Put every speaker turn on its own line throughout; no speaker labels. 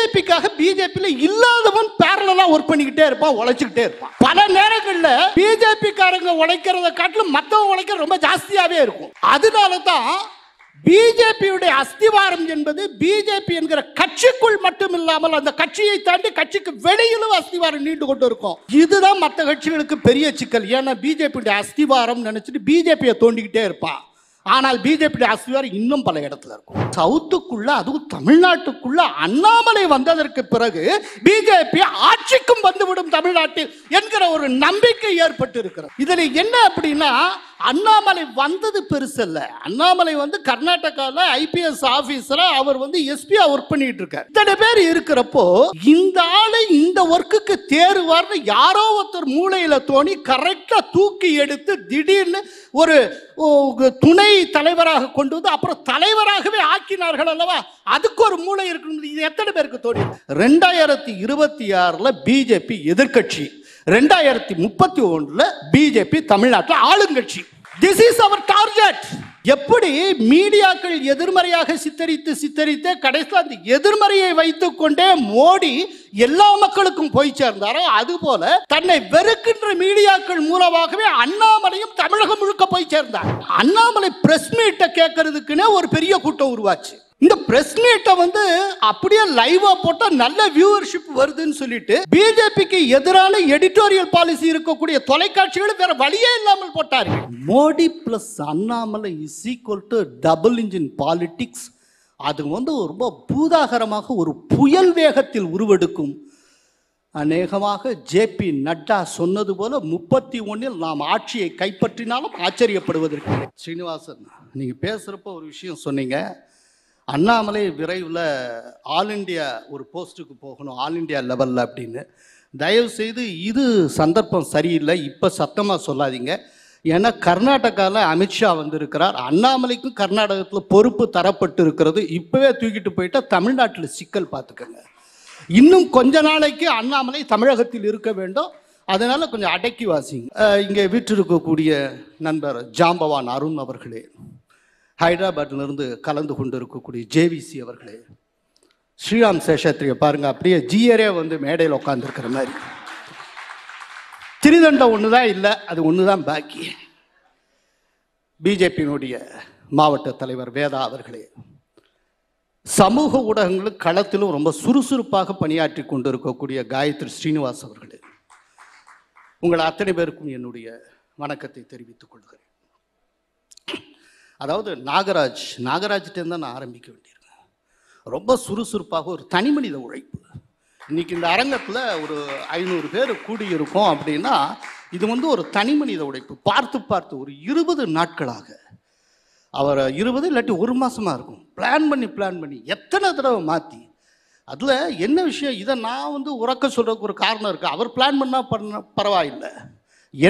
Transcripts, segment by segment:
பிஜேபிக்காக பிஜேபியில் இல்லாதவன் பேரலா ஒர்க் பண்ணிக்கிட்டே இருப்பான் உழைச்சிக்கிட்டே இருப்பான் பல நேரங்களில் பிஜேபிக்காரங்க உழைக்கிறத காட்டிலும் மற்றவங்க உழைக்க ரொம்ப ஜாஸ்தியாவே இருக்கும் அதனால தான் பிஜேபியுடைய அஸ்திவாரம் என்பது பிஜேபி என்கிற கட்சிக்குள் மட்டும் இல்லாமல் அந்த கட்சியை தாண்டி கட்சிக்கு வெளியிலும் அஸ்திவாரம் நீண்டு கொண்டு இருக்கும் இதுதான் மற்ற கட்சிகளுக்கு பெரிய சிக்கல் ஏன்னா பிஜேபியுடைய அஸ்திவாரம் நினைச்சிட்டு பிஜேபியை தோண்டிக்கிட்டே இருப்பான் ஆனால் பிஜேபி ஆசிரியர் இன்னும் பல இடத்துல இருக்கும் சவுத்துக்குள்ள அதுவும் தமிழ்நாட்டுக்குள்ள அண்ணாமலை வந்ததற்கு பிறகு பிஜேபி ஆட்சிக்கும் வந்துவிடும் தமிழ்நாட்டில் என்கிற ஒரு நம்பிக்கை ஏற்பட்டு இருக்கிறது இதில் என்ன அப்படின்னா அண்ணாமலை வந்தது பெருசல்ல அண்ணாமலை வந்து கர்நாடகாவில் ஐபிஎஸ் ஆஃபீஸராக அவர் வந்து எஸ்பியா ஒர்க் பண்ணிட்டு இருக்கார் இத்தனை பேர் இருக்கிறப்போ இந்த ஆளை இந்த ஒர்க்குக்கு தேருவார்னு யாரோ ஒருத்தர் மூளையில தோணி கரெக்டாக தூக்கி எடுத்து திடீர்னு ஒரு துணை தலைவராக கொண்டு வந்து அப்புறம் தலைவராகவே ஆக்கினார்கள் அல்லவா அதுக்கு ஒரு மூளை இருக்கு இது எத்தனை பேருக்கு தோணி ரெண்டாயிரத்தி இருபத்தி ஆறில் பிஜேபி எதிர்கட்சி ரெண்டாயிரத்தி முப்பத்தி ஒன்றில் பிஜேபி தமிழ்நாட்டில் ஆளுங்கட்சி திஸ் இஸ் அவர் டார்கெட் எப்படி மீடியாக்கள் எதிர்மறையாக சித்தரித்து சித்தரித்து கடைசியில் அந்த எதிர்மறையை வைத்துக்கொண்டே மோடி எல்லா மக்களுக்கும் போய் சேர்ந்தாரோ போல தன்னை வெறுக்கின்ற மீடியாக்கள் மூலமாகவே அண்ணாமலையும் தமிழகம் முழுக்க போய் சேர்ந்தார் அண்ணாமலை பிரஸ் மீட்டை கேட்கறதுக்குன்னே ஒரு பெரிய கூட்டம் உருவாச்சு இந்த பிரஸ் மீட்டை வந்து அப்படியே லைவா போட்டா நல்ல வியூவர்ஷிப் வருதுன்னு சொல்லிட்டு பிஜேபிக்கு எதிரான எடிட்டோரியல் பாலிசி இருக்கக்கூடிய தொலைக்காட்சிகள் வேற வழியே இல்லாமல் போட்டாரு Modi plus Annamalai is equal to double engine politics அது வந்து ரொம்ப பூதாகரமாக ஒரு புயல் வேகத்தில் உருவெடுக்கும் அநேகமாக ஜே பி நட்டா சொன்னது போல முப்பத்தி ஒன்றில் நாம் ஆட்சியை கைப்பற்றினாலும் ஆச்சரியப்படுவதற்கு ஸ்ரீனிவாசன் நீங்கள் பேசுகிறப்ப ஒரு விஷயம் சொன்னீங்க அண்ணாமலை விரைவில் ஆல் இண்டியா ஒரு போஸ்ட்டுக்கு போகணும் ஆல் இண்டியா லெவலில் அப்படின்னு தயவுசெய்து இது சந்தர்ப்பம் சரியில்லை இப்போ சத்தமாக சொல்லாதீங்க ஏன்னா கர்நாடகாவில் அமித்ஷா வந்திருக்கிறார் அண்ணாமலைக்கும் கர்நாடகத்தில் பொறுப்பு தரப்பட்டு இருக்கிறது இப்போவே தூக்கிட்டு போயிட்டால் தமிழ்நாட்டில் சிக்கல் பார்த்துக்கோங்க இன்னும் கொஞ்ச நாளைக்கு அண்ணாமலை தமிழகத்தில் இருக்க வேண்டும் அதனால் கொஞ்சம் அடக்கி வாசிங்க இங்கே வீட்டிருக்கக்கூடிய நண்பர் ஜாம்பவான் அருண் அவர்களே ஹைதராபாத்திலிருந்து கலந்து கொண்டு இருக்கக்கூடிய ஜேவிசி அவர்களே ஸ்ரீராம் சேஷாத்ரியை பாருங்க அப்படியே ஜியரே வந்து மேடையில் உட்காந்துருக்கிற மாதிரி திரிதண்டம் ஒன்று தான் இல்லை அது ஒன்று தான் பாக்கி பிஜேபியினுடைய மாவட்ட தலைவர் வேதா அவர்களே சமூக ஊடகங்களும் களத்திலும் ரொம்ப சுறுசுறுப்பாக பணியாற்றி கொண்டு இருக்கக்கூடிய காயத்ரி ஸ்ரீனிவாஸ் அவர்களே உங்கள் அத்தனை பேருக்கும் என்னுடைய வணக்கத்தை தெரிவித்துக் கொள்கிறேன் அதாவது நாகராஜ் நாகராஜ்கிட்டேருந்து தான் நான் ஆரம்பிக்க வேண்டியிருக்கேன் ரொம்ப சுறுசுறுப்பாக ஒரு தனி மனித உழைப்பு இன்றைக்கி இந்த அரங்கத்தில் ஒரு ஐநூறு பேர் கூடியிருக்கோம் அப்படின்னா இது வந்து ஒரு தனி மனித உழைப்பு பார்த்து பார்த்து ஒரு இருபது நாட்களாக அவர் இருபது இல்லாட்டி ஒரு மாதமாக இருக்கும் பிளான் பண்ணி பிளான் பண்ணி எத்தனை தடவை மாற்றி அதில் என்ன விஷயம் இதை நான் வந்து உறக்க சொல்கிறதுக்கு ஒரு காரணம் இருக்குது அவர் பிளான் பண்ணால் பண்ண பரவாயில்லை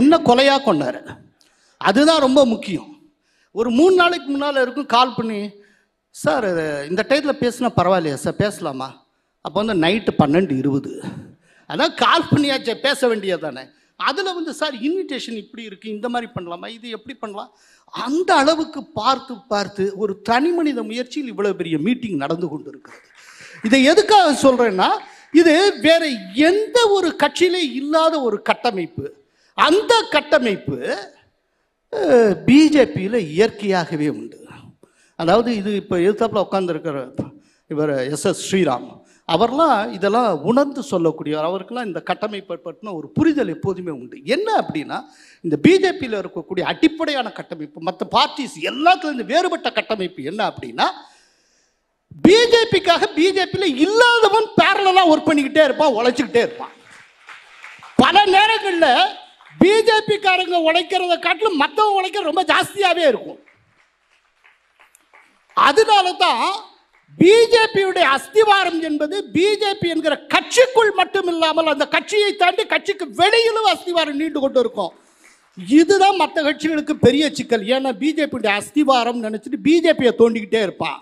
என்ன கொலையாக கொண்டார் அதுதான் ரொம்ப முக்கியம் ஒரு மூணு நாளைக்கு முன்னால் இருக்கும் கால் பண்ணி சார் இந்த டைத்தில் பேசினா பரவாயில்லையா சார் பேசலாமா அப்போ வந்து நைட்டு பன்னெண்டு இருபது அதான் கால் பண்ணியாச்சே பேச வேண்டியது தானே அதில் வந்து சார் இன்விடேஷன் இப்படி இருக்குது இந்த மாதிரி பண்ணலாமா இது எப்படி பண்ணலாம் அந்த அளவுக்கு பார்த்து பார்த்து ஒரு தனி மனித முயற்சியில் இவ்வளோ பெரிய மீட்டிங் நடந்து கொண்டு இருக்கிறது இதை எதுக்காக சொல்கிறேன்னா இது வேற எந்த ஒரு கட்சியிலே இல்லாத ஒரு கட்டமைப்பு அந்த கட்டமைப்பு பிஜேபியில் இயற்கையாகவே உண்டு அதாவது இது இப்போ எழுத்தாப்பில் உட்காந்துருக்கிற இவர் எஸ் எஸ் ஸ்ரீராம் அவர்லாம் இதெல்லாம் உணர்ந்து சொல்லக்கூடியவர் அவருக்கெல்லாம் இந்த கட்டமைப்பை பற்றின ஒரு புரிதல் எப்போதுமே உண்டு என்ன அப்படின்னா இந்த பிஜேபியில் இருக்கக்கூடிய அடிப்படையான கட்டமைப்பு மற்ற பார்ட்டிஸ் எல்லாத்துலேயும் இந்த வேறுபட்ட கட்டமைப்பு என்ன அப்படின்னா பிஜேபிக்காக பிஜேபியில் இல்லாதவன் பேரலாக ஒர்க் பண்ணிக்கிட்டே இருப்பான் உழைச்சிக்கிட்டே இருப்பான் பல நேரங்களில் பிஜேபிக்காரங்க உழைக்கிறத காட்டிலும் மற்றவங்க உழைக்க ரொம்ப ஜாஸ்தியாகவே இருக்கும் அதனால தான் பிஜேபியுடைய அஸ்திவாரம் என்பது பிஜேபி என்கிற கட்சிக்குள் மட்டும் இல்லாமல் அந்த கட்சியை தாண்டி கட்சிக்கு வெளியிலும் அஸ்திவாரம் நீண்டு கொண்டு இருக்கும் இதுதான் மற்ற கட்சிகளுக்கு பெரிய சிக்கல் ஏன்னா பிஜேபியுடைய அஸ்திவாரம் நினைச்சிட்டு பிஜேபியை தோண்டிக்கிட்டே இருப்பான்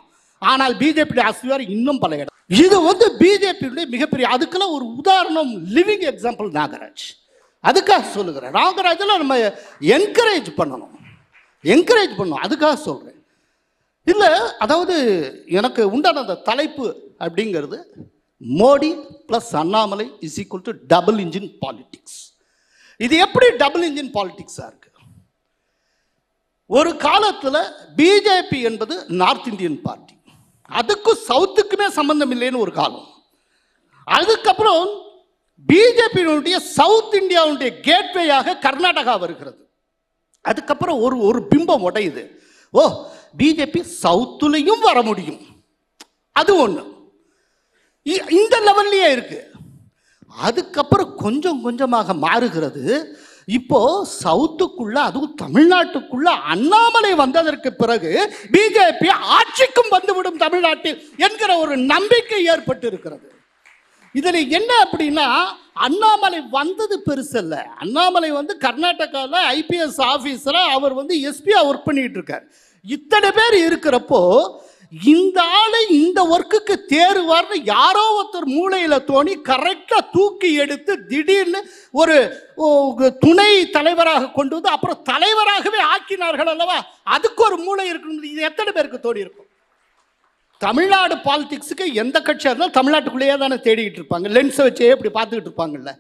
ஆனால் பிஜேபியுடைய அஸ்திவாரம் இன்னும் பல இடம் இது வந்து பிஜேபியுடைய மிகப்பெரிய அதுக்குள்ள ஒரு உதாரணம் லிவிங் எக்ஸாம்பிள் நாகராஜ் அதுக்காக சொல்லுகிறேன் ராகராஜில் நம்ம என்கரேஜ் பண்ணணும் என்கரேஜ் பண்ணணும் அதுக்காக சொல்கிறேன் இல்லை அதாவது எனக்கு உண்டான அந்த தலைப்பு அப்படிங்கிறது Modi plus Annamalai is equal to double engine politics இது எப்படி டபுள் இன்ஜின் பாலிட்டிக்ஸாக இருக்குது ஒரு காலத்தில் பிஜேபி என்பது நார்த் இந்தியன் பார்ட்டி அதுக்கும் சவுத்துக்குமே சம்மந்தம் இல்லைன்னு ஒரு காலம் அதுக்கப்புறம் பிஜேபியினுடைய சவுத் இந்தியாவுடைய கேட்வேயாக கர்நாடகா வருகிறது அதுக்கப்புறம் ஒரு ஒரு பிம்பம் உடையுது ஓ பிஜேபி சவுத்துலேயும் வர முடியும் அது ஒன்று இந்த லெவல்லையே இருக்கு அதுக்கப்புறம் கொஞ்சம் கொஞ்சமாக மாறுகிறது இப்போ சவுத்துக்குள்ள அதுவும் தமிழ்நாட்டுக்குள்ள அண்ணாமலை வந்ததற்கு பிறகு பிஜேபி ஆட்சிக்கும் வந்துவிடும் தமிழ்நாட்டில் என்கிற ஒரு நம்பிக்கை ஏற்பட்டு இருக்கிறது இதில் என்ன அப்படின்னா அண்ணாமலை வந்தது பெருசல்ல அண்ணாமலை வந்து கர்நாடகாவில் ஐபிஎஸ் ஆஃபீஸராக அவர் வந்து எஸ்பியாக ஒர்க் பண்ணிகிட்டு இருக்கார் இத்தனை பேர் இருக்கிறப்போ இந்த ஆளை இந்த ஒர்க்குக்கு தேருவார்னு யாரோ ஒருத்தர் மூளையில் தோணி கரெக்டாக தூக்கி எடுத்து திடீர்னு ஒரு துணை தலைவராக கொண்டு வந்து அப்புறம் தலைவராகவே ஆக்கினார்கள் அல்லவா அதுக்கு ஒரு மூளை இருக்கணும் இது எத்தனை பேருக்கு தோணி இருக்கும் தமிழ்நாடு பாலிடிக்ஸுக்கு எந்த கட்சியாக இருந்தாலும் தமிழ்நாட்டுக்குள்ளேயே தானே தேடிக்கிட்டு இருப்பாங்க லென்ஸை வச்சே இப்படி பார்த்துக்கிட்டு இருப்பாங்கல்ல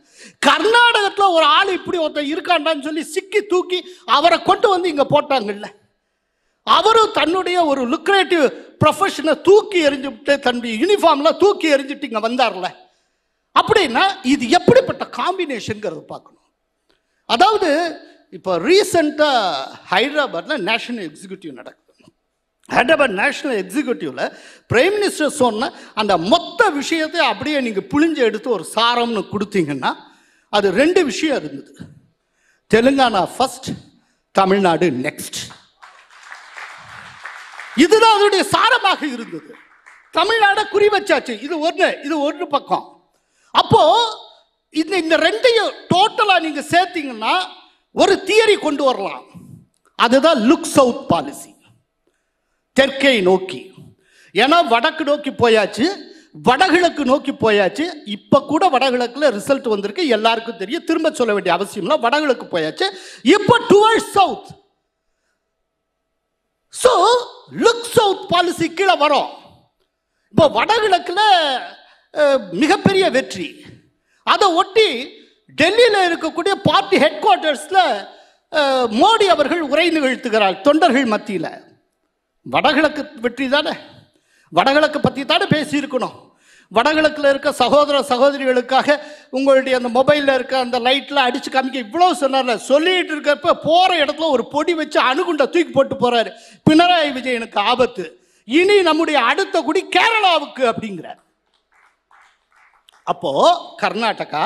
கர்நாடகத்தில் ஒரு ஆள் இப்படி ஒருத்தர் இருக்காண்டான்னு சொல்லி சிக்கி தூக்கி அவரை கொண்டு வந்து இங்கே போட்டாங்கல்ல அவரும் தன்னுடைய ஒரு லுக்ரேட்டிவ் ப்ரொஃபஷனை தூக்கி எறிஞ்சுட்டு தன்னுடைய யூனிஃபார்ம்லாம் தூக்கி எறிஞ்சிட்டு இங்கே வந்தார்ல அப்படின்னா இது எப்படிப்பட்ட காம்பினேஷனுங்கிறது பார்க்கணும் அதாவது இப்போ ரீசெண்டாக ஹைதராபாத்தில் நேஷனல் எக்ஸிக்யூட்டிவ் நடக்கும் head national national prime minister சொன்ன அந்த மொத்த விஷயத்தை அப்படியே நீங்கள் புழிஞ்சு எடுத்து ஒரு சாரம்னு கொடுத்தீங்கன்னா அது ரெண்டு விஷயம் இருந்தது தெலுங்கானா ஃபஸ்ட் தமிழ்நாடு நெக்ஸ்ட் இதுதான் அதனுடைய சாரமாக இருந்தது தமிழ்நாடை குறி வச்சாச்சு இது ஒன்று இது ஒரு பக்கம் அப்போ இந்த இந்த ரெண்டையும் டோட்டலாக நீங்கள் சேர்த்தீங்கன்னா ஒரு தியரி கொண்டு வரலாம் அதுதான் லுக் சவுத் பாலிசி தெற்கை நோக்கி ஏன்னா வடக்கு நோக்கி போயாச்சு வடகிழக்கு நோக்கி போயாச்சு இப்போ கூட வடகிழக்கில் ரிசல்ட் வந்திருக்கு எல்லாருக்கும் தெரியும் திரும்ப சொல்ல வேண்டிய அவசியம்லாம் வடகிழக்கு போயாச்சு இப்போ toward south so look south policy கீழே வரும் இப்போ வடகிழக்கில் மிகப்பெரிய வெற்றி அதை ஒட்டி டெல்லியில் இருக்கக்கூடிய பார்ட்டி ஹெட் குவார்ட்டர்ஸில் மோடி அவர்கள் உரை நிகழ்த்துகிறார் தொண்டர்கள் மத்தியில் வடகிழக்கு வெற்றி தானே வடகிழக்கு பற்றி தானே பேசியிருக்கணும் வடகிழக்கில் இருக்க சகோதர சகோதரிகளுக்காக உங்களுடைய அந்த மொபைலில் இருக்க அந்த லைட்டில் அடித்து காமிக்க இவ்வளோ சொன்னார் சொல்லிட்டு இருக்கிறப்ப போகிற இடத்துல ஒரு பொடி வச்சு அணுகுண்டை தூக்கி போட்டு போகிறாரு பினராயி விஜயனுக்கு ஆபத்து இனி நம்முடைய அடுத்த குடி கேரளாவுக்கு அப்படிங்கிறார் அப்போது கர்நாடகா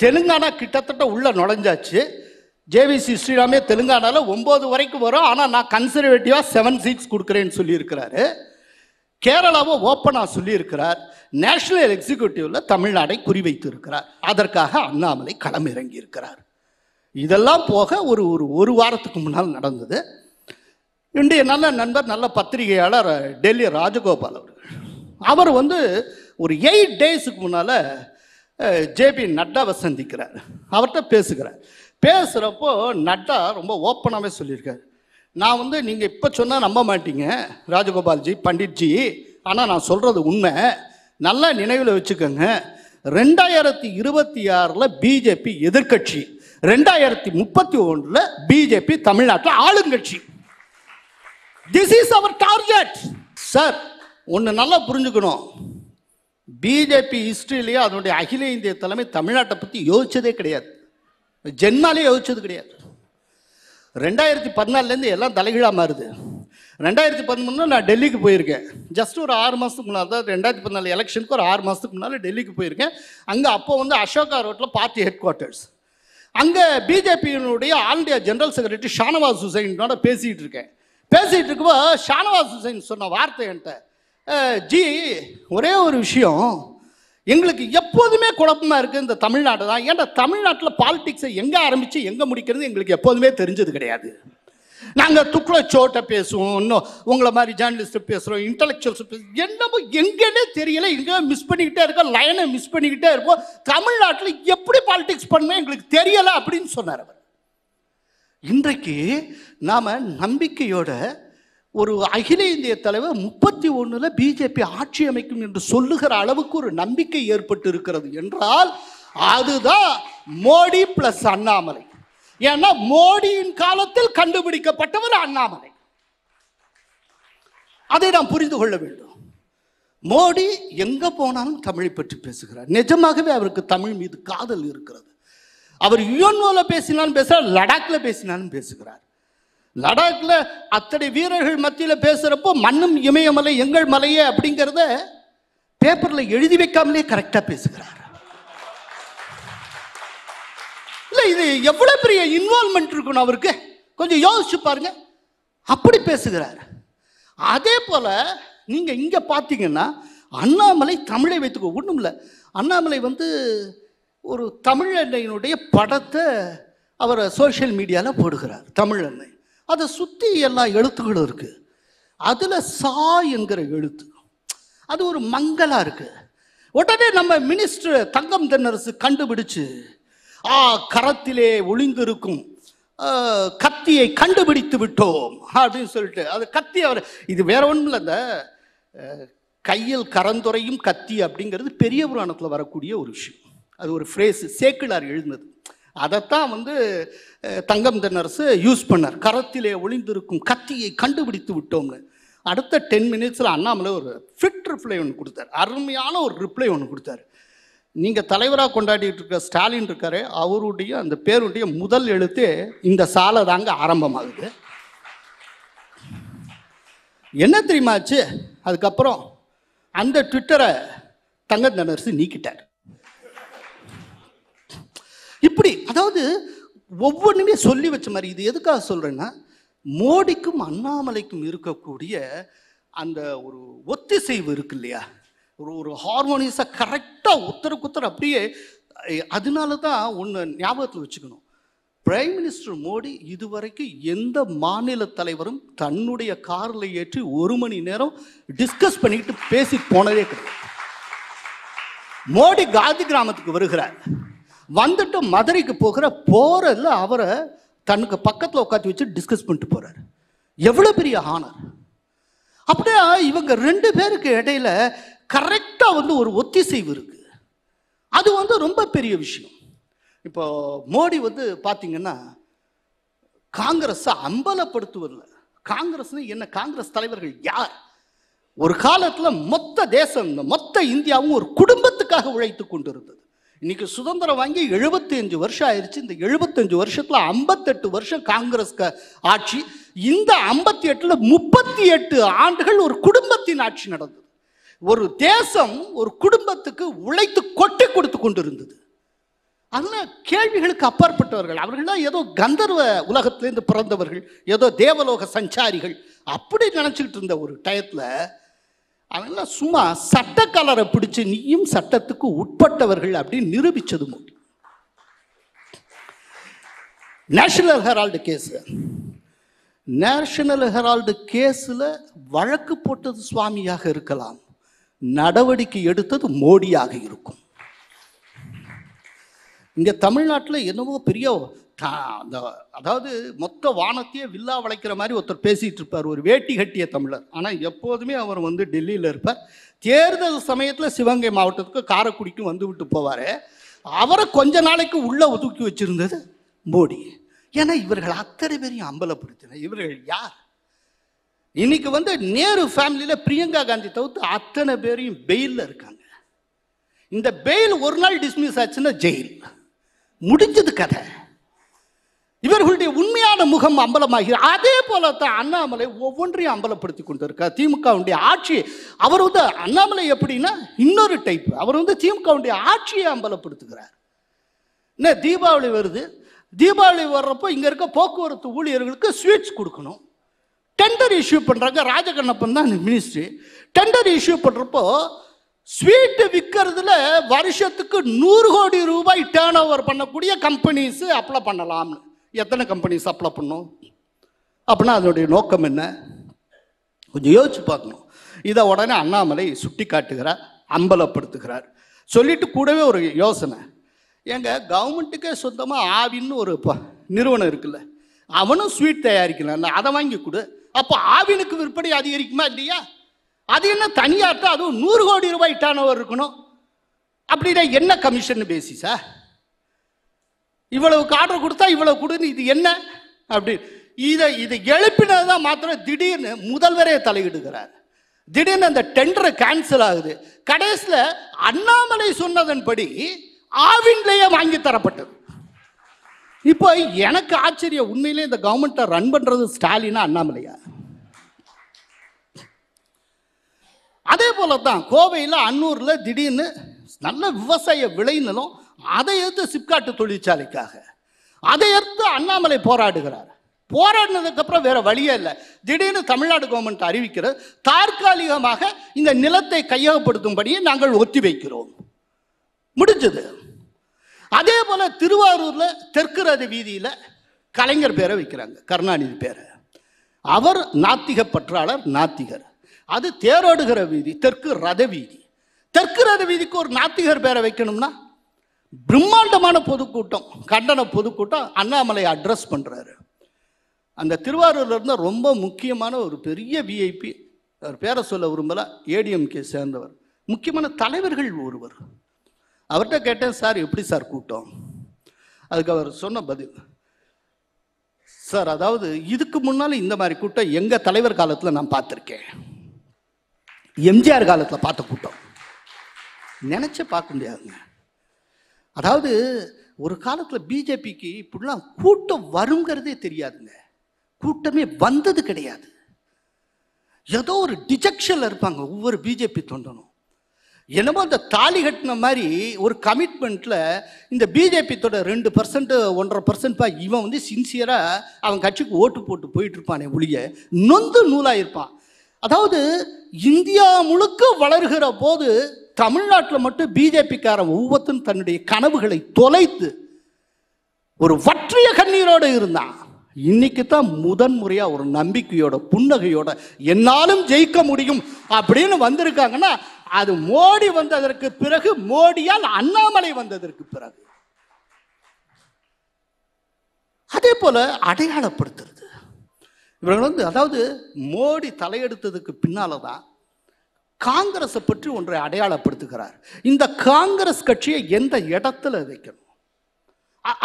தெலுங்கானா கிட்டத்தட்ட உள்ளே நுழைஞ்சாச்சு ஜேவிசி ஸ்ரீராமே தெலுங்கானால ஒன்பது வரைக்கும் வரும் ஆனால் நான் கன்சர்வேட்டிவாக செவன் சீட்ஸ் கொடுக்குறேன்னு சொல்லியிருக்கிறாரு கேரளாவை ஓப்பனாக சொல்லியிருக்கிறார் நேஷனல் எக்ஸிக்யூட்டிவில் தமிழ்நாடை குறிவைத்து இருக்கிறார் அதற்காக அண்ணாமலை களமிறங்கி இருக்கிறார் இதெல்லாம் போக ஒரு ஒரு ஒரு வாரத்துக்கு முன்னால் நடந்தது இன்றைய நல்ல நண்பர் நல்ல பத்திரிகையாளர் டெல்லி ராஜகோபால் அவர்கள் அவர் வந்து ஒரு எயிட் டேஸுக்கு முன்னால் ஜேபி நட்டாவை சந்திக்கிறார் அவர்கிட்ட பேசுகிறார் பேசுகிறப்போ நட்டா ரொம்ப ஓப்பனாகவே சொல்லியிருக்காரு நான் வந்து நீங்கள் இப்போ சொன்னால் நம்ப மாட்டீங்க ராஜகோபால்ஜி பண்டிட்ஜி ஆனால் நான் சொல்கிறது உண்மை நல்லா நினைவில் வச்சுக்கோங்க ரெண்டாயிரத்தி இருபத்தி ஆறில் பிஜேபி எதிர்கட்சி ரெண்டாயிரத்தி முப்பத்தி ஒன்றில் பிஜேபி தமிழ்நாட்டில் ஆளுங்கட்சி this is our target sir ஒன்று நல்லா புரிஞ்சுக்கணும் பிஜேபி ஹிஸ்ட்ரியிலேயே அதனுடைய அகில இந்திய தலைமை தமிழ்நாட்டை பற்றி யோசிச்சதே கிடையாது ஜென்மாலே யோசிச்சது கிடையாது ரெண்டாயிரத்தி பதினாலேருந்து எல்லாம் தலைகீழாக மாறுது ரெண்டாயிரத்தி பதிமூணுல நான் டெல்லிக்கு போயிருக்கேன் ஜஸ்ட் ஒரு ஆறு மாதத்துக்கு முன்னாடி தான் ரெண்டாயிரத்தி பதினாலு எலெக்ஷனுக்கு ஒரு ஆறு மாதத்துக்கு முன்னால் டெல்லிக்கு போயிருக்கேன் அங்கே அப்போ வந்து அசோகா ரோட்டில் பார்ட்டி ஹெட் குவார்ட்டர்ஸ் அங்கே பிஜேபியினுடைய all India general secretary Shahnawaz ஹுசைனோட பேசிகிட்டு இருக்கேன் பேசிகிட்டு இருக்கப்போ ஷானவாஸ் ஹுசைன் சொன்ன வார்த்தை என்கிட்ட ஜி ஒரே ஒரு விஷயம் எங்களுக்கு எப்போதுமே குழப்பமாக இருக்குது இந்த தமிழ்நாடு தான் ஏன்டா தமிழ்நாட்டில் பாலிடிக்ஸை எங்கே ஆரம்பித்து எங்கே முடிக்கிறது எங்களுக்கு எப்போதுமே தெரிஞ்சது கிடையாது நாங்கள் துக்ள சோட்டை பேசுவோம் இன்னும் உங்களை மாதிரி ஜேர்னலிஸ்ட்டு பேசுகிறோம் இன்டலெக்சுவல்ஸ் பேசுகிறோம் என்னமோ எங்கேனே தெரியல எங்கே மிஸ் பண்ணிக்கிட்டே இருக்கோம் லைனை மிஸ் பண்ணிக்கிட்டே இருக்கோம் தமிழ்நாட்டில் எப்படி பாலிடிக்ஸ் பண்ணுமே எங்களுக்கு தெரியலை அப்படின்னு சொன்னார் அவர் இன்றைக்கு நாம் நம்பிக்கையோட ஒரு அகில இந்திய தலைவர் முப்பத்தி ஒன்றில் பிஜேபி ஆட்சி அமைக்கும் என்று சொல்லுகிற அளவுக்கு ஒரு நம்பிக்கை ஏற்பட்டு இருக்கிறது என்றால் அதுதான் மோடி பிளஸ் அண்ணாமலை ஏன்னா மோடியின் காலத்தில் கண்டுபிடிக்கப்பட்டவர் அண்ணாமலை அதை நாம் புரிந்து கொள்ள வேண்டும் மோடி எங்கே போனாலும் தமிழை பற்றி பேசுகிறார் நிஜமாகவே அவருக்கு தமிழ் மீது காதல் இருக்கிறது அவர் யுஎன்ஓவில் பேசினாலும் பேசுகிறார் லடாக்கில் பேசினாலும் பேசுகிறார் லடாக்ல அத்தனை வீரர்கள் மத்தியில் பேசுகிறப்போ மண்ணும் இமயமலை எங்கள் மலையே அப்படிங்கிறத பேப்பரில் எழுதி வைக்காமலே கரெக்டாக பேசுகிறார் இல்லை இது எவ்வளோ பெரிய இன்வால்மெண்ட் இருக்கணும் அவருக்கு கொஞ்சம் யோசிச்சு பாருங்க அப்படி பேசுகிறார் அதே போல் நீங்கள் இங்கே பார்த்தீங்கன்னா அண்ணாமலை தமிழை வைத்துக்கோ ஒன்றும் இல்லை அண்ணாமலை வந்து ஒரு தமிழ் அன்னையினுடைய படத்தை அவர் சோஷியல் மீடியாவில் போடுகிறார் தமிழ் அன்னை அதை சுற்றி எல்லா எழுத்துகளும் இருக்குது அதில் சா என்கிற எழுத்து அது ஒரு மங்கலாக இருக்குது உடனே நம்ம மினிஸ்டர் தங்கம் தென்னரசு கண்டுபிடிச்சு ஆ கரத்திலே ஒளிந்திருக்கும் கத்தியை கண்டுபிடித்து விட்டோம் அப்படின்னு சொல்லிட்டு அது கத்தி அவர் இது வேற ஒன்றும் இல்லை இந்த கையில் கரந்துரையும் கத்தி அப்படிங்கிறது பெரிய புராணத்தில் வரக்கூடிய ஒரு விஷயம் அது ஒரு ஃப்ரேஸ் சேக்கிளார் எழுந்தது அதைத்தான் வந்து தங்கம் தென்னரசு யூஸ் பண்ணார் கரத்திலே ஒளிந்திருக்கும் கத்தியை கண்டுபிடித்து விட்டோம்னு அடுத்த டென் மினிட்ஸில் அண்ணாமலை ஒரு ஃபிட் ரிப்ளை ஒன்று கொடுத்தார் அருமையான ஒரு ரிப்ளை ஒன்று கொடுத்தார் நீங்கள் தலைவராக கொண்டாடிட்டு இருக்க ஸ்டாலின் இருக்காரு அவருடைய அந்த பேருடைய முதல் எழுத்து இந்த சாலை தாங்க ஆரம்பமாகுது என்ன தெரியுமாச்சு அதுக்கப்புறம் அந்த ட்விட்டரை தங்க தனரசு நீக்கிட்டார் இப்படி அதாவது ஒவ்வொன்றுமே சொல்லி வச்ச மாதிரி இது எதுக்காக சொல்கிறேன்னா மோடிக்கும் அண்ணாமலைக்கும் இருக்கக்கூடிய அந்த ஒரு ஒத்திசைவு இருக்கு இல்லையா ஒரு ஒரு ஹார்மோனியஸாக கரெக்டாக உத்தர குத்தர் அப்படியே அதனால தான் ஒன்று ஞாபகத்தில் வச்சுக்கணும் பிரைம் மினிஸ்டர் மோடி இதுவரைக்கும் எந்த மாநில தலைவரும் தன்னுடைய காரில் ஏற்றி ஒரு மணி நேரம் டிஸ்கஸ் பண்ணிக்கிட்டு பேசி போனதே கிடையாது மோடி காந்தி கிராமத்துக்கு வருகிறார் வந்துட்டு மதுரைக்கு போகிற போறதுல அவரை தனக்கு பக்கத்தில் உட்காந்து வச்சு டிஸ்கஸ் பண்ணிட்டு போறாரு எவ்வளோ பெரிய ஆனர் அப்படியே இவங்க ரெண்டு பேருக்கு இடையில கரெக்டாக வந்து ஒரு ஒத்திசைவு இருக்குது அது வந்து ரொம்ப பெரிய விஷயம் இப்போ மோடி வந்து பார்த்தீங்கன்னா காங்கிரஸை அம்பலப்படுத்துவதில்லை காங்கிரஸ்னு என்ன காங்கிரஸ் தலைவர்கள் யார் ஒரு காலத்தில் மொத்த தேசம் மொத்த இந்தியாவும் ஒரு குடும்பத்துக்காக உழைத்து கொண்டிருந்தது இன்னைக்கு சுதந்திரம் வாங்கி எழுபத்தஞ்சு வருஷம் ஆயிடுச்சு இந்த எழுபத்தஞ்சு வருஷத்தில் ஐம்பத்தெட்டு வருஷம் காங்கிரஸ் ஆட்சி இந்த ஐம்பத்தி எட்டில் முப்பத்தி எட்டு ஆண்டுகள் ஒரு குடும்பத்தின் ஆட்சி நடந்தது ஒரு தேசம் ஒரு குடும்பத்துக்கு உழைத்து கொட்டி கொடுத்து கொண்டு இருந்தது கேள்விகளுக்கு அப்பாற்பட்டவர்கள் அவர்கள்லாம் ஏதோ கந்தர்வ உலகத்திலேருந்து பிறந்தவர்கள் ஏதோ தேவலோக சஞ்சாரிகள் அப்படி நினச்சிக்கிட்டு இருந்த ஒரு டயத்தில் அவன்லாம் சும்மா சட்டக்கலரை பிடிச்சி நீயும் சட்டத்துக்கு உட்பட்டவர்கள் அப்படின்னு நிரூபித்தது Modi national herald case national herald கேஸில் வழக்கு போட்டது சுவாமியாக இருக்கலாம் நடவடிக்கை எடுத்தது மோடியாக இருக்கும் இங்கே தமிழ்நாட்டில் என்னவோ பெரிய அந்த அதாவது மொத்த வானத்தையே வில்லா வளைக்கிற மாதிரி ஒருத்தர் பேசிகிட்டு இருப்பார் ஒரு வேட்டி கட்டிய தமிழர் ஆனால் எப்போதுமே அவர் வந்து டெல்லியில் இருப்பார் தேர்தல் சமயத்தில் சிவகங்கை மாவட்டத்துக்கு காரைக்குடிக்கும் வந்து விட்டு போவார் அவரை கொஞ்ச நாளைக்கு உள்ளே ஒதுக்கி வச்சுருந்தது மோடி ஏன்னா இவர்கள் அத்தனை பேரையும் அம்பலப்படுத்தின இவர்கள் யார் இன்னைக்கு வந்து நேரு ஃபேமிலியில் பிரியங்கா காந்தி தவிர்த்து அத்தனை பேரையும் பெயிலில் இருக்காங்க இந்த பெயில் ஒரு நாள் டிஸ்மிஸ் ஆச்சுன்னா ஜெயில் முடிஞ்சது கதை இவர்களுடைய உண்மையான முகம் அம்பலமாகி அதே போல தான் அண்ணாமலை ஒவ்வொன்றையும் அம்பலப்படுத்தி கொண்டு இருக்கார் திமுகவுடைய ஆட்சி அவர் வந்து அண்ணாமலை எப்படின்னா இன்னொரு டைப் அவர் வந்து திமுகவுடைய ஆட்சியை அம்பலப்படுத்துகிறார் என்ன தீபாவளி வருது தீபாவளி வர்றப்போ இங்கே இருக்க போக்குவரத்து ஊழியர்களுக்கு ஸ்வீட்ஸ் கொடுக்கணும் டெண்டர் இஷ்யூ பண்ணுறாங்க ராஜகண்ணப்பன் தான் மினிஸ்ட்ரி டெண்டர் இஷ்யூ பண்ணுறப்போ ஸ்வீட்டு விற்கிறதுல வருஷத்துக்கு நூறு கோடி ரூபாய் டேர்ன் ஓவர் பண்ணக்கூடிய கம்பெனிஸு அப்ளை பண்ணலாம்னு எத்தனை கம்பெனிஸ் அப்ளை பண்ணும் அப்படின்னா அதனுடைய நோக்கம் என்ன கொஞ்சம் யோசிச்சு பார்க்கணும் இதை உடனே அண்ணாமலை சுட்டி காட்டுகிறார் அம்பலப்படுத்துகிறார் சொல்லிட்டு கூடவே ஒரு யோசனை எங்க கவர்மெண்ட்டுக்கே சொந்தமாக ஆவின்னு ஒரு நிறுவனம் இருக்குல்ல அவனும் ஸ்வீட் தயாரிக்கலாம் அதை வாங்கி கொடு அப்போ ஆவினுக்கு விற்பனை அதிகரிக்குமா இல்லையா அது என்ன தான் அதுவும் நூறு கோடி ரூபாய் இட்டானவர் இருக்கணும் அப்படின்னா என்ன கமிஷன் சார் இவ்வளவு ஆர்டர் கொடுத்தா இவ்வளவு கொடுன்னு இது என்ன அப்படி இதை இதை எழுப்பினது தான் மாத்திரம் திடீர்னு முதல்வரே தலையிடுகிறார் திடீர்னு அந்த டெண்டரை கேன்சல் ஆகுது கடைசியில் அண்ணாமலை சொன்னதன்படி ஆவின்லேயே வாங்கி தரப்பட்டது இப்போ எனக்கு ஆச்சரியம் உண்மையிலே இந்த கவர்மெண்ட்டை ரன் பண்ணுறது ஸ்டாலினா அண்ணாமலையா அதே போல தான் கோவையில் அன்னூரில் திடீர்னு நல்ல விவசாய விளைநிலம் அதை எடுத்து சிப்காட்டு தொழிற்சாலைக்காக அதை எடுத்து அண்ணாமலை போராடுகிறார் போராடினதுக்கப்புறம் வேற வழியே இல்லை திடீர்னு தமிழ்நாடு கவர்மெண்ட் அறிவிக்கிறது தற்காலிகமாக இந்த நிலத்தை கையகப்படுத்தும்படியே நாங்கள் ஒத்தி வைக்கிறோம் முடிஞ்சது அதே போல திருவாரூரில் தெற்கு ரத வீதியில் கலைஞர் பேரை வைக்கிறாங்க கருணாநிதி பேரை அவர் நாத்திக பற்றாளர் நாத்திகர் அது தேரோடுகிற வீதி தெற்கு ரத வீதி தெற்கு ரத வீதிக்கு ஒரு நாத்திகர் பேரை வைக்கணும்னா பிரம்மாண்டமான பொதுக்கூட்டம் கண்டன பொதுக்கூட்டம் அண்ணாமலை அட்ரஸ் பண்ணுறாரு அந்த திருவாரூரில் இருந்தால் ரொம்ப முக்கியமான ஒரு பெரிய விஐபி அவர் பேரை சொல்ல விரும்பல ஏடிஎம்கே சேர்ந்தவர் முக்கியமான தலைவர்கள் ஒருவர் அவர்கிட்ட கேட்டேன் சார் எப்படி சார் கூட்டம் அதுக்கு அவர் சொன்ன பதில் சார் அதாவது இதுக்கு முன்னால் இந்த மாதிரி கூட்டம் எங்கள் தலைவர் காலத்தில் நான் பார்த்துருக்கேன் எம்ஜிஆர் காலத்தில் பார்த்த கூட்டம் நினச்ச பார்க்க முடியாதுங்க அதாவது ஒரு காலத்தில் பிஜேபிக்கு இப்படிலாம் கூட்டம் வருங்கிறதே தெரியாதுங்க கூட்டமே வந்தது கிடையாது ஏதோ ஒரு டிஜெக்ஷனில் இருப்பாங்க ஒவ்வொரு பிஜேபி தொண்டனும் என்னமோ அந்த தாலி கட்டின மாதிரி ஒரு கமிட்மெண்ட்டில் இந்த பிஜேபி தொட ரெண்டு பர்சன்ட்டு ஒன்றரை பர்சன்ட்பா இவன் வந்து சின்சியராக அவன் கட்சிக்கு ஓட்டு போட்டு போயிட்டு இருப்பானே ஒழிய நொந்து நூலாக இருப்பான் அதாவது இந்தியா முழுக்க வளர்கிற போது தமிழ்நாட்டில் மட்டும் பிஜேபிக்காரன் ஒவ்வொருத்தன் தன்னுடைய கனவுகளை தொலைத்து ஒரு வற்றிய கண்ணீரோடு இருந்தான் இன்னைக்கு தான் முதன் முறையாக ஒரு நம்பிக்கையோட புன்னகையோட என்னாலும் ஜெயிக்க முடியும் அப்படின்னு வந்திருக்காங்கன்னா அது மோடி வந்ததற்கு பிறகு மோடியால் அண்ணாமலை வந்ததற்கு பிறகு அதே போல அடையாளப்படுத்துறது இவர்கள் வந்து அதாவது மோடி தலையெடுத்ததுக்கு பின்னால தான் காங்கிரஸை பற்றி ஒன்றை அடையாளப்படுத்துகிறார் இந்த காங்கிரஸ் கட்சியை எந்த இடத்துல வைக்கணும்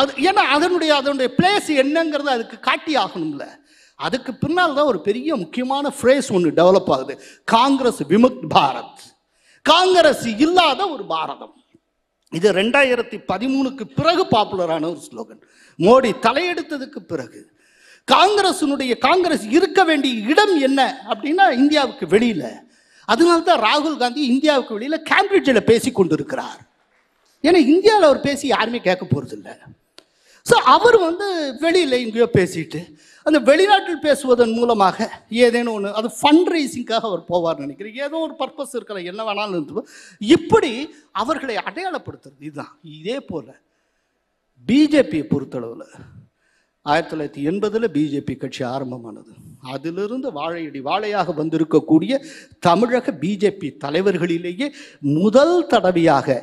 அது ஏன்னா அதனுடைய அதனுடைய பிளேஸ் என்னங்கிறத அதுக்கு காட்டி ஆகணும்ல அதுக்கு பின்னால் தான் ஒரு பெரிய முக்கியமான ஃப்ரேஸ் ஒன்று டெவலப் ஆகுது காங்கிரஸ் விமுக்த் பாரத் காங்கிரஸ் இல்லாத ஒரு பாரதம் இது ரெண்டாயிரத்தி பதிமூணுக்கு பிறகு பாப்புலரான ஒரு ஸ்லோகன் மோடி தலையெடுத்ததுக்கு பிறகு காங்கிரஸினுடைய காங்கிரஸ் இருக்க வேண்டிய இடம் என்ன அப்படின்னா இந்தியாவுக்கு வெளியில் அதனால தான் ராகுல் காந்தி இந்தியாவுக்கு வெளியில் கேம்பிரிட்ஜில் பேசி கொண்டிருக்கிறார் ஏன்னா இந்தியாவில் அவர் பேசி யாருமே கேட்க போகிறதில்ல ஸோ அவர் வந்து வெளியில் எங்கேயோ பேசிட்டு அந்த வெளிநாட்டில் பேசுவதன் மூலமாக ஏதேனும் ஒன்று அது ஃபண்ட் ரைசிங்காக அவர் போவார் நினைக்கிறேன் ஏதோ ஒரு பர்பஸ் இருக்கிற என்ன வேணாலும் இருந்து இப்படி அவர்களை அடையாளப்படுத்துறது இதுதான் இதே போல் பிஜேபியை பொறுத்தளவில் ஆயிரத்தி தொள்ளாயிரத்தி எண்பதில் பிஜேபி கட்சி ஆரம்பமானது அதிலிருந்து வாழையடி வாழையாக வந்திருக்கக்கூடிய தமிழக பிஜேபி தலைவர்களிலேயே முதல் தடவையாக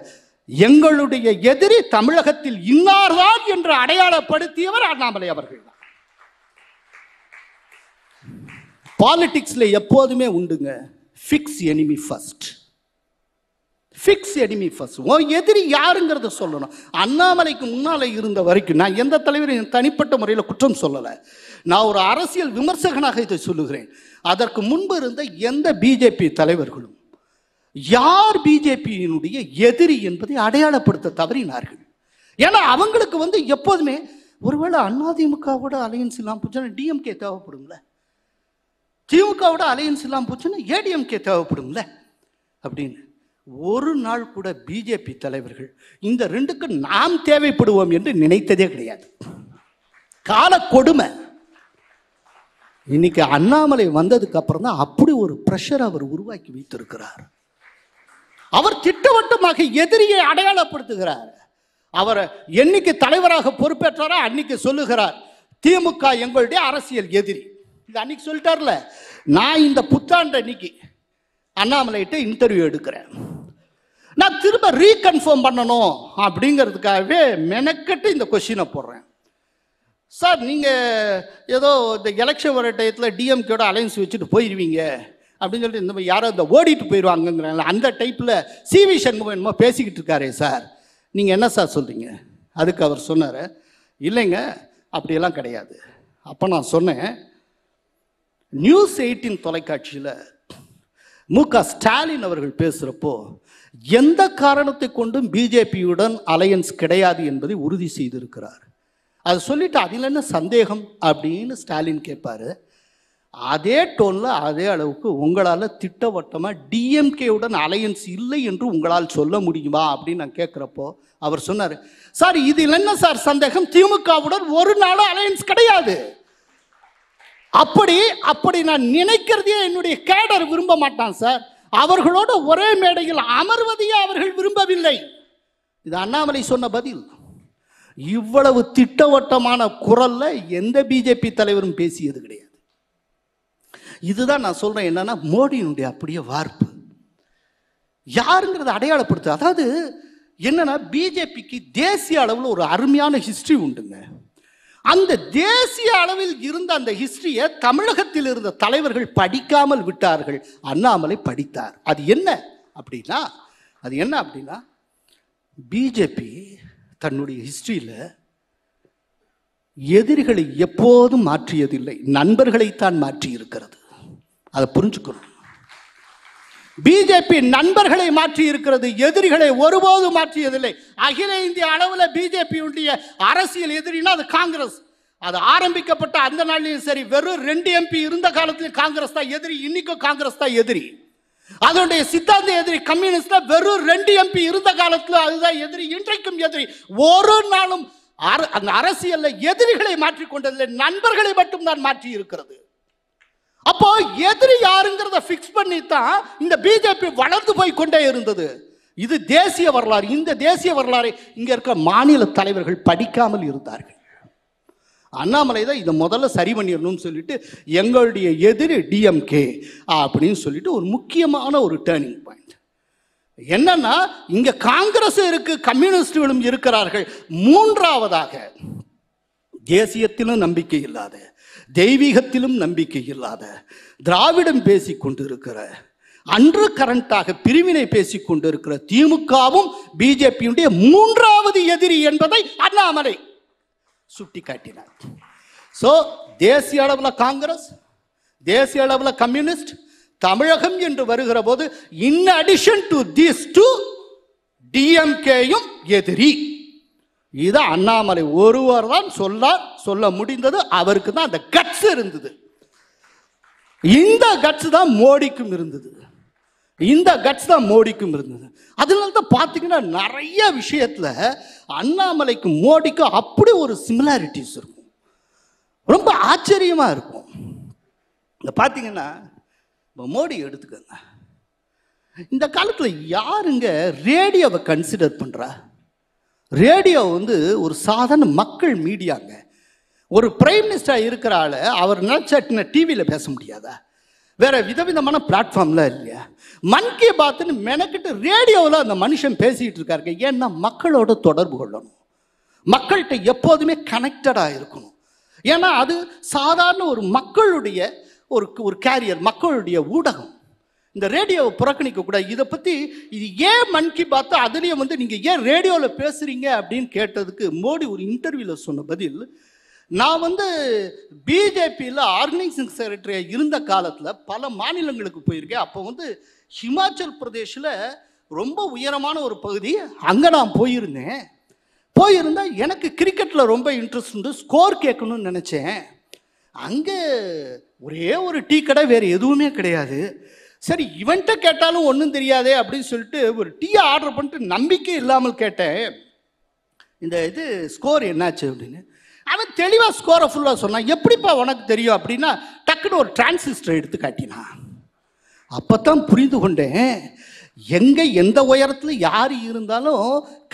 எங்களுடைய எதிரி தமிழகத்தில் இன்னார்தான் என்று அடையாளப்படுத்தியவர் அண்ணாமலை அவர்கள் பாலிட்டிக்ஸில் எப்போதுமே உண்டுங்க fix enemy first fix enemy first ஓ எதிரி யாருங்கிறத சொல்லணும் அண்ணாமலைக்கு முன்னால் இருந்த வரைக்கும் நான் எந்த தலைவரையும் தனிப்பட்ட முறையில் குற்றம் சொல்லலை நான் ஒரு அரசியல் விமர்சகனாக இதை சொல்லுகிறேன் அதற்கு முன்பு இருந்த எந்த பிஜேபி தலைவர்களும் யார் பிஜேபியினுடைய எதிரி என்பதை அடையாளப்படுத்த தவறினார்கள் ஏன்னா அவங்களுக்கு வந்து எப்போதுமே ஒருவேளை திமுகவோட அலையன்ஸ் இல்லாமல் போச்சுன்னா டிஎம்கே தேவைப்படும்ல திமுகவோட அலையன்ஸ் இல்லாமல் போச்சுன்னா ஏடிஎம்கே தேவைப்படும்ல அப்படின்னு ஒரு நாள் கூட பிஜேபி தலைவர்கள் இந்த ரெண்டுக்கு நாம் தேவைப்படுவோம் என்று நினைத்ததே கிடையாது கால கொடுமை இன்னைக்கு அண்ணாமலை வந்ததுக்கு அப்புறம் தான் அப்படி ஒரு ப்ரெஷர் அவர் உருவாக்கி வைத்திருக்கிறார் அவர் திட்டவட்டமாக எதிரியை அடையாளப்படுத்துகிறார் அவர் என்னைக்கு தலைவராக பொறுப்பேற்றாரோ அன்னைக்கு சொல்லுகிறார் திமுக எங்களுடைய அரசியல் எதிரி இது அன்னைக்கு சொல்லிட்டார்ல நான் இந்த புத்தாண்டு அன்னைக்கு அண்ணாமலைகிட்ட இன்டர்வியூ எடுக்கிறேன் நான் திரும்ப ரீகன்ஃபார்ம் பண்ணணும் அப்படிங்கிறதுக்காகவே மெனக்கட்டு இந்த கொஷினை போடுறேன் சார் நீங்கள் ஏதோ இந்த எலெக்ஷன் வர டயத்தில் டிஎம்கேட அலையன்ஸ் வச்சுட்டு போயிடுவீங்க அப்படின்னு சொல்லிட்டு இந்த மாதிரி யாரோ இந்த ஓடிட்டு போயிடுவாங்கங்கிறாங்கள அந்த டைப்பில் சிவி சண்முகம் என்னமோ பேசிக்கிட்டு இருக்காரே சார் நீங்கள் என்ன சார் சொல்கிறீங்க அதுக்கு அவர் சொன்னார் இல்லைங்க அப்படியெல்லாம் கிடையாது அப்போ நான் சொன்னேன் நியூஸ் எயிட்டின் தொலைக்காட்சியில் மு க ஸ்டாலின் அவர்கள் பேசுகிறப்போ எந்த காரணத்தை கொண்டும் பிஜேபியுடன் அலையன்ஸ் கிடையாது என்பதை உறுதி செய்திருக்கிறார் அதை சொல்லிட்டு அதில் என்ன சந்தேகம் அப்படின்னு ஸ்டாலின் கேட்பார் அதே டோனில் அதே அளவுக்கு உங்களால் திட்டவட்டமாக டிஎம்கேவுடன் அலையன்ஸ் இல்லை என்று உங்களால் சொல்ல முடியுமா அப்படின்னு நான் கேட்குறப்போ அவர் சொன்னார் சார் இதில் என்ன சார் சந்தேகம் திமுகவுடன் ஒரு நாளும் அலையன்ஸ் கிடையாது அப்படி அப்படி நான் நினைக்கிறதையே என்னுடைய கேடர் விரும்ப மாட்டான் சார் அவர்களோடு ஒரே மேடையில் அமர்வதையே அவர்கள் விரும்பவில்லை இது அண்ணாமலை சொன்ன பதில் இவ்வளவு திட்டவட்டமான குரல்ல எந்த பிஜேபி தலைவரும் பேசியது கிடையாது இதுதான் நான் சொல்றேன் என்னன்னா மோடியினுடைய அப்படியே வார்ப்பு யாருங்கிறத அடையாளப்படுத்து அதாவது என்னன்னா பிஜேபிக்கு தேசிய அளவில் ஒரு அருமையான ஹிஸ்டரி உண்டுங்க அந்த தேசிய அளவில் இருந்த அந்த ஹிஸ்டரியை தமிழகத்தில் இருந்த தலைவர்கள் படிக்காமல் விட்டார்கள் அண்ணாமலை படித்தார் அது என்ன அப்படின்னா அது என்ன அப்படின்னா பிஜேபி தன்னுடைய ஹிஸ்டரியில் எதிரிகளை எப்போதும் மாற்றியதில்லை நண்பர்களைத்தான் மாற்றி இருக்கிறது அதை புரிஞ்சுக்கணும் பிஜேபி நண்பர்களை மாற்றி இருக்கிறது எதிரிகளை ஒருபோதும் மாற்றியதில்லை அகில இந்திய அளவில் பிஜேபியுடைய அரசியல் எதிரினா அது காங்கிரஸ் அது ஆரம்பிக்கப்பட்ட அந்த நாளிலும் சரி வெறும் ரெண்டு எம்பி இருந்த காலத்திலும் காங்கிரஸ் தான் எதிரி இன்னைக்கும் காங்கிரஸ் தான் எதிரி அதனுடைய சித்தாந்த எதிரி தான் வெறும் ரெண்டு எம்பி இருந்த காலத்தில் அதுதான் எதிரி இன்றைக்கும் எதிரி ஒரு நாளும் அந்த அரசியலில் எதிரிகளை மாற்றிக்கொண்டதில்லை நண்பர்களை மட்டும் தான் மாற்றி இருக்கிறது அப்போ எதிரி யாருங்கிறத ஃபிக்ஸ் பண்ணி தான் இந்த பிஜேபி வளர்ந்து போய் கொண்டே இருந்தது இது தேசிய வரலாறு இந்த தேசிய வரலாறு இங்கே இருக்க மாநில தலைவர்கள் படிக்காமல் இருந்தார்கள் அண்ணாமலை தான் இதை முதல்ல சரி பண்ணிடணும்னு சொல்லிட்டு எங்களுடைய எதிரி டிஎம்கே அப்படின்னு சொல்லிட்டு ஒரு முக்கியமான ஒரு டேர்னிங் பாயிண்ட் என்னன்னா இங்க காங்கிரஸ் இருக்கு கம்யூனிஸ்டுகளும் இருக்கிறார்கள் மூன்றாவதாக தேசியத்திலும் நம்பிக்கை இல்லாத தெய்வீகத்திலும் நம்பிக்கை இல்லாத திராவிடம் பேசி கொண்டிருக்கிற அன்று கரண்டாக பிரிவினை பேசி கொண்டிருக்கிற திமுகவும் பிஜேபியுடைய மூன்றாவது எதிரி என்பதை அண்ணாமலை சுட்டி காட்டினார் ஸோ தேசிய அளவில் காங்கிரஸ் தேசிய அளவில் கம்யூனிஸ்ட் தமிழகம் என்று வருகிற போது in addition to this to டிஎம்கேயும் எதிரி இது அண்ணாமலை ஒருவர் தான் சொல்ல சொல்ல முடிந்தது அவருக்கு தான் அந்த கட்ஸ் இருந்தது இந்த கட்ஸ் தான் மோடிக்கும் இருந்தது இந்த கட்ஸ் தான் மோடிக்கும் இருந்தது அதனால தான் பார்த்தீங்கன்னா நிறைய விஷயத்தில் அண்ணாமலைக்கும் மோடிக்கும் அப்படி ஒரு சிமிலாரிட்டிஸ் இருக்கும் ரொம்ப ஆச்சரியமாக இருக்கும் இந்த பார்த்தீங்கன்னா இப்போ மோடி எடுத்துக்கோங்க இந்த காலத்தில் யாருங்க ரேடியோவை கன்சிடர் பண்ணுறா ரேடியோ வந்து ஒரு சாதாரண மக்கள் மீடியாங்க ஒரு பிரைம் மினிஸ்டர் இருக்கிறால அவர் நினச்சாட்டின டிவியில் பேச முடியாதா வேற விதவிதமான பிளாட்ஃபார்ம்லாம் இல்லையா மன் கே பாத்துன்னு மெனக்கிட்டு ரேடியோவில் அந்த மனுஷன் பேசிகிட்டு இருக்காருங்க ஏன்னா மக்களோட தொடர்பு கொள்ளணும் மக்கள்கிட்ட எப்போதுமே கனெக்டடாக இருக்கணும் ஏன்னா அது சாதாரண ஒரு மக்களுடைய ஒரு ஒரு கேரியர் மக்களுடைய ஊடகம் இந்த ரேடியோவை புறக்கணிக்க கூடாது இதை பற்றி இது ஏன் மன் கி பாத் அதுலேயும் வந்து நீங்கள் ஏன் ரேடியோவில் பேசுகிறீங்க அப்படின்னு கேட்டதுக்கு மோடி ஒரு இன்டர்வியூவில் சொன்ன பதில் நான் வந்து பிஜேபியில் ஆர்கனைசிங் செக்ரட்டரியாக இருந்த காலத்தில் பல மாநிலங்களுக்கு போயிருக்கேன் அப்போ வந்து ஹிமாச்சல் பிரதேஷில் ரொம்ப உயரமான ஒரு பகுதி அங்கே நான் போயிருந்தேன் போயிருந்தால் எனக்கு கிரிக்கெட்டில் ரொம்ப இன்ட்ரெஸ்ட் உண்டு ஸ்கோர் கேட்கணும்னு நினச்சேன் அங்கே ஒரே ஒரு டீ கடை வேறு எதுவுமே கிடையாது சரி இவன்கிட்ட கேட்டாலும் ஒன்றும் தெரியாதே அப்படின்னு சொல்லிட்டு ஒரு டீயை ஆர்டர் பண்ணிட்டு நம்பிக்கை இல்லாமல் கேட்டேன் இந்த இது ஸ்கோர் என்னாச்சு அப்படின்னு அவன் தெளிவாக ஸ்கோரை ஃபுல்லாக சொன்னான் எப்படிப்பா உனக்கு தெரியும் அப்படின்னா டக்குன்னு ஒரு டிரான்சிஸ்டர் எடுத்து காட்டினான் அப்போ தான் புரிந்து கொண்டேன் எங்கே எந்த உயரத்தில் யார் இருந்தாலும்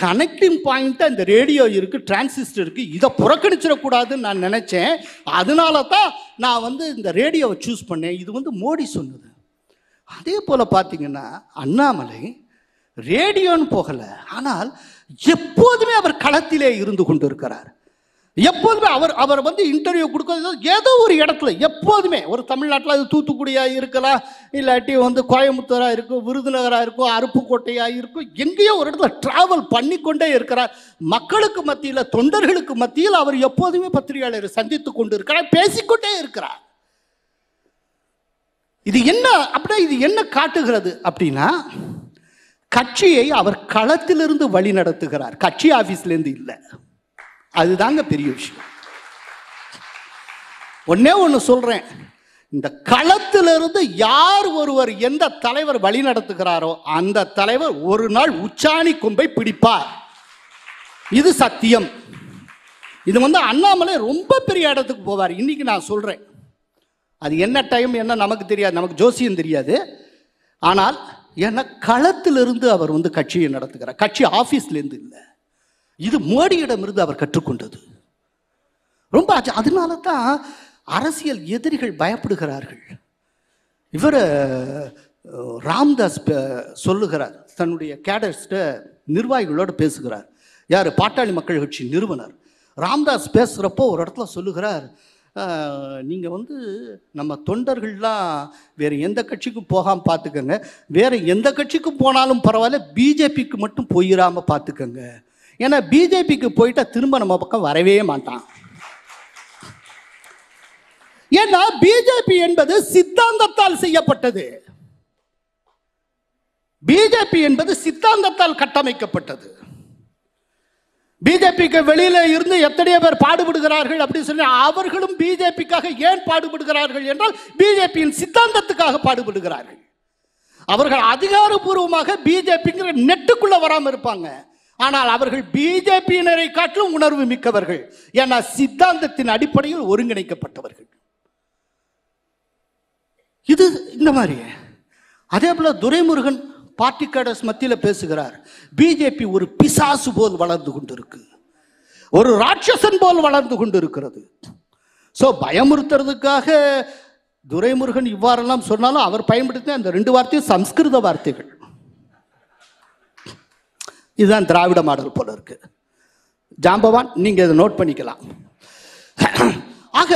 கனெக்டிங் பாயிண்ட்டு அந்த ரேடியோ இருக்குது டிரான்சிஸ்டர் இருக்குது இதை புறக்கணிச்சிடக்கூடாதுன்னு நான் நினச்சேன் அதனால தான் நான் வந்து இந்த ரேடியோவை சூஸ் பண்ணேன் இது வந்து மோடி சொன்னது அதே போல் பார்த்தீங்கன்னா அண்ணாமலை ரேடியோன்னு போகலை ஆனால் எப்போதுமே அவர் களத்திலே இருந்து கொண்டு இருக்கிறார் எப்போதுமே அவர் அவர் வந்து இன்டர்வியூ கொடுக்கறது ஏதோ ஒரு இடத்துல எப்போதுமே ஒரு தமிழ்நாட்டில் அது தூத்துக்குடியாக இருக்கலாம் இல்லாட்டி வந்து கோயம்புத்தூராக இருக்கும் விருதுநகராக இருக்கும் அருப்புக்கோட்டையாக இருக்கும் எங்கேயோ ஒரு இடத்துல ட்ராவல் பண்ணி கொண்டே இருக்கிறார் மக்களுக்கு மத்தியில் தொண்டர்களுக்கு மத்தியில் அவர் எப்போதுமே பத்திரிகையாளரை சந்தித்து கொண்டு இருக்கிறார் பேசிக்கொண்டே இருக்கிறார் இது என்ன அப்படின்னா இது என்ன காட்டுகிறது அப்படின்னா கட்சியை அவர் களத்திலிருந்து வழி நடத்துகிறார் கட்சி ஆஃபீஸ்லேருந்து இல்லை அதுதாங்க பெரிய விஷயம் ஒன்னே ஒன்று சொல்கிறேன் இந்த களத்திலிருந்து யார் ஒருவர் எந்த தலைவர் வழி நடத்துகிறாரோ அந்த தலைவர் ஒரு நாள் உச்சாணி கும்பை பிடிப்பார் இது சத்தியம் இது வந்து அண்ணாமலை ரொம்ப பெரிய இடத்துக்கு போவார் இன்னைக்கு நான் சொல்கிறேன் அது என்ன டைம் என்ன நமக்கு தெரியாது நமக்கு ஜோசியம் தெரியாது ஆனால் ஏன்னா களத்திலிருந்து அவர் வந்து கட்சியை நடத்துகிறார் கட்சி ஆஃபீஸ்லேருந்து இல்லை இது மோடியிடமிருந்து அவர் கற்றுக்கொண்டது ரொம்ப அதனால தான் அரசியல் எதிரிகள் பயப்படுகிறார்கள் இவர் ராம்தாஸ் சொல்லுகிறார் தன்னுடைய கேடர்ஸ்ட நிர்வாகிகளோடு பேசுகிறார் யார் பாட்டாளி மக்கள் கட்சி நிறுவனர் ராம்தாஸ் பேசுகிறப்போ ஒரு இடத்துல சொல்லுகிறார் நீங்கள் வந்து நம்ம தொண்டர்கள்லாம் வேறு எந்த கட்சிக்கும் போகாமல் பார்த்துக்கோங்க வேறு எந்த கட்சிக்கும் போனாலும் பரவாயில்ல பிஜேபிக்கு மட்டும் போயிடாமல் பார்த்துக்கோங்க ஏன்னா பிஜேபிக்கு போயிட்டால் திரும்ப நம்ம பக்கம் வரவே மாட்டான் ஏன்னா பிஜேபி என்பது சித்தாந்தத்தால் செய்யப்பட்டது பிஜேபி என்பது சித்தாந்தத்தால் கட்டமைக்கப்பட்டது பிஜேபிக்கு வெளியில இருந்து எத்தனையோ பேர் பாடுபடுகிறார்கள் அப்படின்னு சொல்லி அவர்களும் பிஜேபிக்காக ஏன் பாடுபடுகிறார்கள் என்றால் பிஜேபியின் சித்தாந்தத்துக்காக பாடுபடுகிறார்கள் அவர்கள் அதிகாரப்பூர்வமாக பிஜேபிங்கிற நெட்டுக்குள்ள வராமல் இருப்பாங்க ஆனால் அவர்கள் பிஜேபியினரை காட்டிலும் உணர்வு மிக்கவர்கள் ஏன்னா சித்தாந்தத்தின் அடிப்படையில் ஒருங்கிணைக்கப்பட்டவர்கள் இது இந்த மாதிரி அதே போல துரைமுருகன் பார்ட்டிக்காரர்ஸ் மத்தியில் பேசுகிறார் பிஜேபி ஒரு பிசாசு போல் வளர்ந்து கொண்டிருக்கு ஒரு ராட்சசன் போல் வளர்ந்து கொண்டு இருக்கிறது ஸோ பயமுறுத்துறதுக்காக துரைமுருகன் இவ்வாறெல்லாம் சொன்னாலும் அவர் பயன்படுத்த அந்த ரெண்டு வார்த்தையும் சம்ஸ்கிருத வார்த்தைகள் இதுதான் திராவிட மாடல் போல இருக்கு ஜாம்பவான் நீங்கள் இதை நோட் பண்ணிக்கலாம் ஆக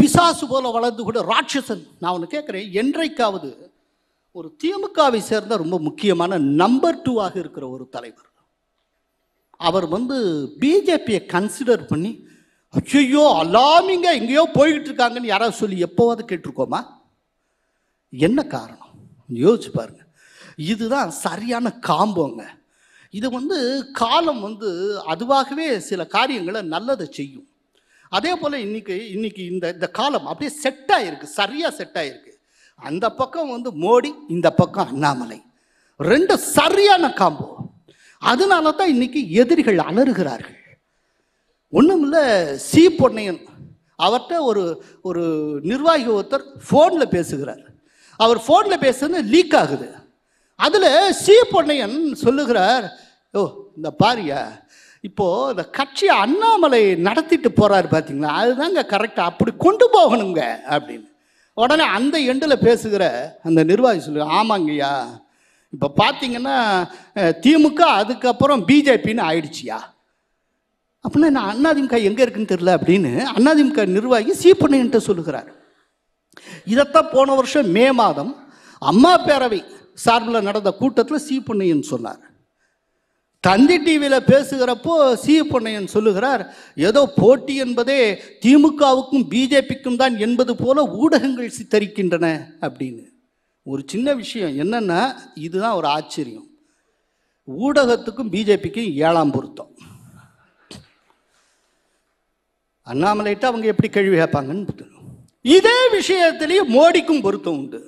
பிசாசு போல வளர்ந்து கூட ராட்சசன் நான் ஒன்று கேட்குறேன் என்றைக்காவது ஒரு திமுகவை சேர்ந்த ரொம்ப முக்கியமான நம்பர் டூவாக இருக்கிற ஒரு தலைவர் அவர் வந்து பிஜேபியை கன்சிடர் பண்ணி ஐயோ அலாமிங்க எங்கேயோ போய்கிட்டு இருக்காங்கன்னு யாராவது சொல்லி எப்போவாது கேட்டிருக்கோமா என்ன காரணம் யோசிச்சு பாருங்க இதுதான் சரியான காம்போங்க இது வந்து காலம் வந்து அதுவாகவே சில காரியங்களை நல்லதை செய்யும் அதே போல் இன்னைக்கு இன்னைக்கு இந்த இந்த காலம் அப்படியே செட் ஆகிருக்கு சரியாக செட் ஆகிருக்கு அந்த பக்கம் வந்து மோடி இந்த பக்கம் அண்ணாமலை ரெண்டு சரியான காம்போ அதனால தான் இன்னைக்கு எதிரிகள் அலறுகிறார்கள் ஒன்றும் இல்லை சி பொன்னையன் அவர்கிட்ட ஒரு ஒரு நிர்வாகி ஒருத்தர் ஃபோனில் பேசுகிறார் அவர் ஃபோனில் பேசுறது லீக் ஆகுது அதில் சி பொன்னையன் சொல்லுகிறார் ஓ இந்த பாரியா இப்போது இந்த கட்சி அண்ணாமலை நடத்திட்டு போகிறாரு பார்த்தீங்களா அதுதாங்க கரெக்டாக அப்படி கொண்டு போகணுங்க அப்படின்னு உடனே அந்த எண்டில் பேசுகிற அந்த நிர்வாகி சொல்லு ஆமாங்கய்யா இப்போ பார்த்தீங்கன்னா திமுக அதுக்கப்புறம் பிஜேபின்னு ஆயிடுச்சியா அப்படின்னா நான் அண்ணாதிமுக எங்கே இருக்குன்னு தெரில அப்படின்னு அண்ணாதிமுக நிர்வாகி சீப்பண்ணிட்டு சொல்லுகிறார் இதைத்தான் போன வருஷம் மே மாதம் அம்மா பேரவை சார்பில் நடந்த கூட்டத்தில் சீப்பண்ணின்னு சொன்னார் தந்தி டிவியில் பேசுகிறப்போ சி பொன்னையன் சொல்லுகிறார் ஏதோ போட்டி என்பதே திமுகவுக்கும் பிஜேபிக்கும் தான் என்பது போல ஊடகங்கள் சித்தரிக்கின்றன அப்படின்னு ஒரு சின்ன விஷயம் என்னென்னா இதுதான் ஒரு ஆச்சரியம் ஊடகத்துக்கும் பிஜேபிக்கும் ஏழாம் பொருத்தம் அண்ணாமலைட்டு அவங்க எப்படி கேள்வி கேட்பாங்கன்னு இதே விஷயத்திலேயே மோடிக்கும் பொருத்தம் உண்டு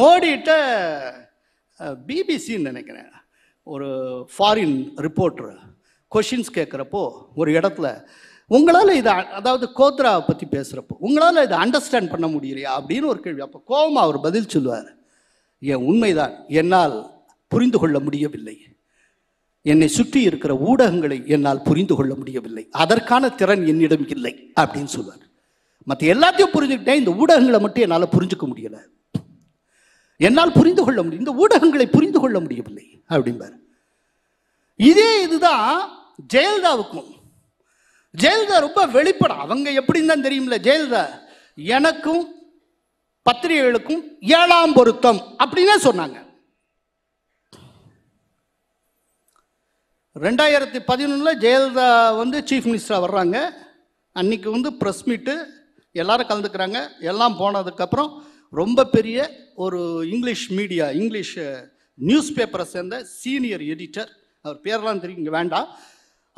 மோடிட்ட பிபிசின்னு நினைக்கிறேன் ஒரு ஃபாரின் ரிப்போர்ட்ரு கொஷின்ஸ் கேட்குறப்போ ஒரு இடத்துல உங்களால் இதை அதாவது கோத்ராவை பற்றி பேசுகிறப்போ உங்களால் இதை அண்டர்ஸ்டாண்ட் பண்ண முடியலையா அப்படின்னு ஒரு கேள்வி அப்போ கோபமாக அவர் பதில் சொல்லுவார் என் உண்மைதான் என்னால் புரிந்து கொள்ள முடியவில்லை என்னை சுற்றி இருக்கிற ஊடகங்களை என்னால் புரிந்து கொள்ள முடியவில்லை அதற்கான திறன் என்னிடம் இல்லை அப்படின்னு சொல்லுவார் மற்ற எல்லாத்தையும் புரிஞ்சுக்கிட்டேன் இந்த ஊடகங்களை மட்டும் என்னால் புரிஞ்சுக்க முடியலை என்னால் புரிந்து கொள்ள முடியும் இந்த ஊடகங்களை புரிந்து கொள்ள முடியவில்லை அப்படிம்பாரு இதே இதுதான் ஜெயலலிதாவுக்கும் ஜெயலலிதா ரொம்ப வெளிப்படம் அவங்க எப்படின்னு தான் தெரியும்ல ஜெயலலிதா எனக்கும் பத்திரிகைகளுக்கும் ஏழாம் பொருத்தம் அப்படின்னே சொன்னாங்க ரெண்டாயிரத்தி பதினொன்றில் ஜெயலலிதா வந்து சீஃப் மினிஸ்டராக வர்றாங்க அன்றைக்கி வந்து ப்ரெஸ் மீட்டு எல்லாரும் கலந்துக்கிறாங்க எல்லாம் போனதுக்கப்புறம் ரொம்ப பெரிய ஒரு இங்கிலீஷ் மீடியா இங்கிலீஷ் நியூஸ் பேப்பரை சேர்ந்த சீனியர் எடிட்டர் அவர் தெரியும் இங்கே வேண்டாம்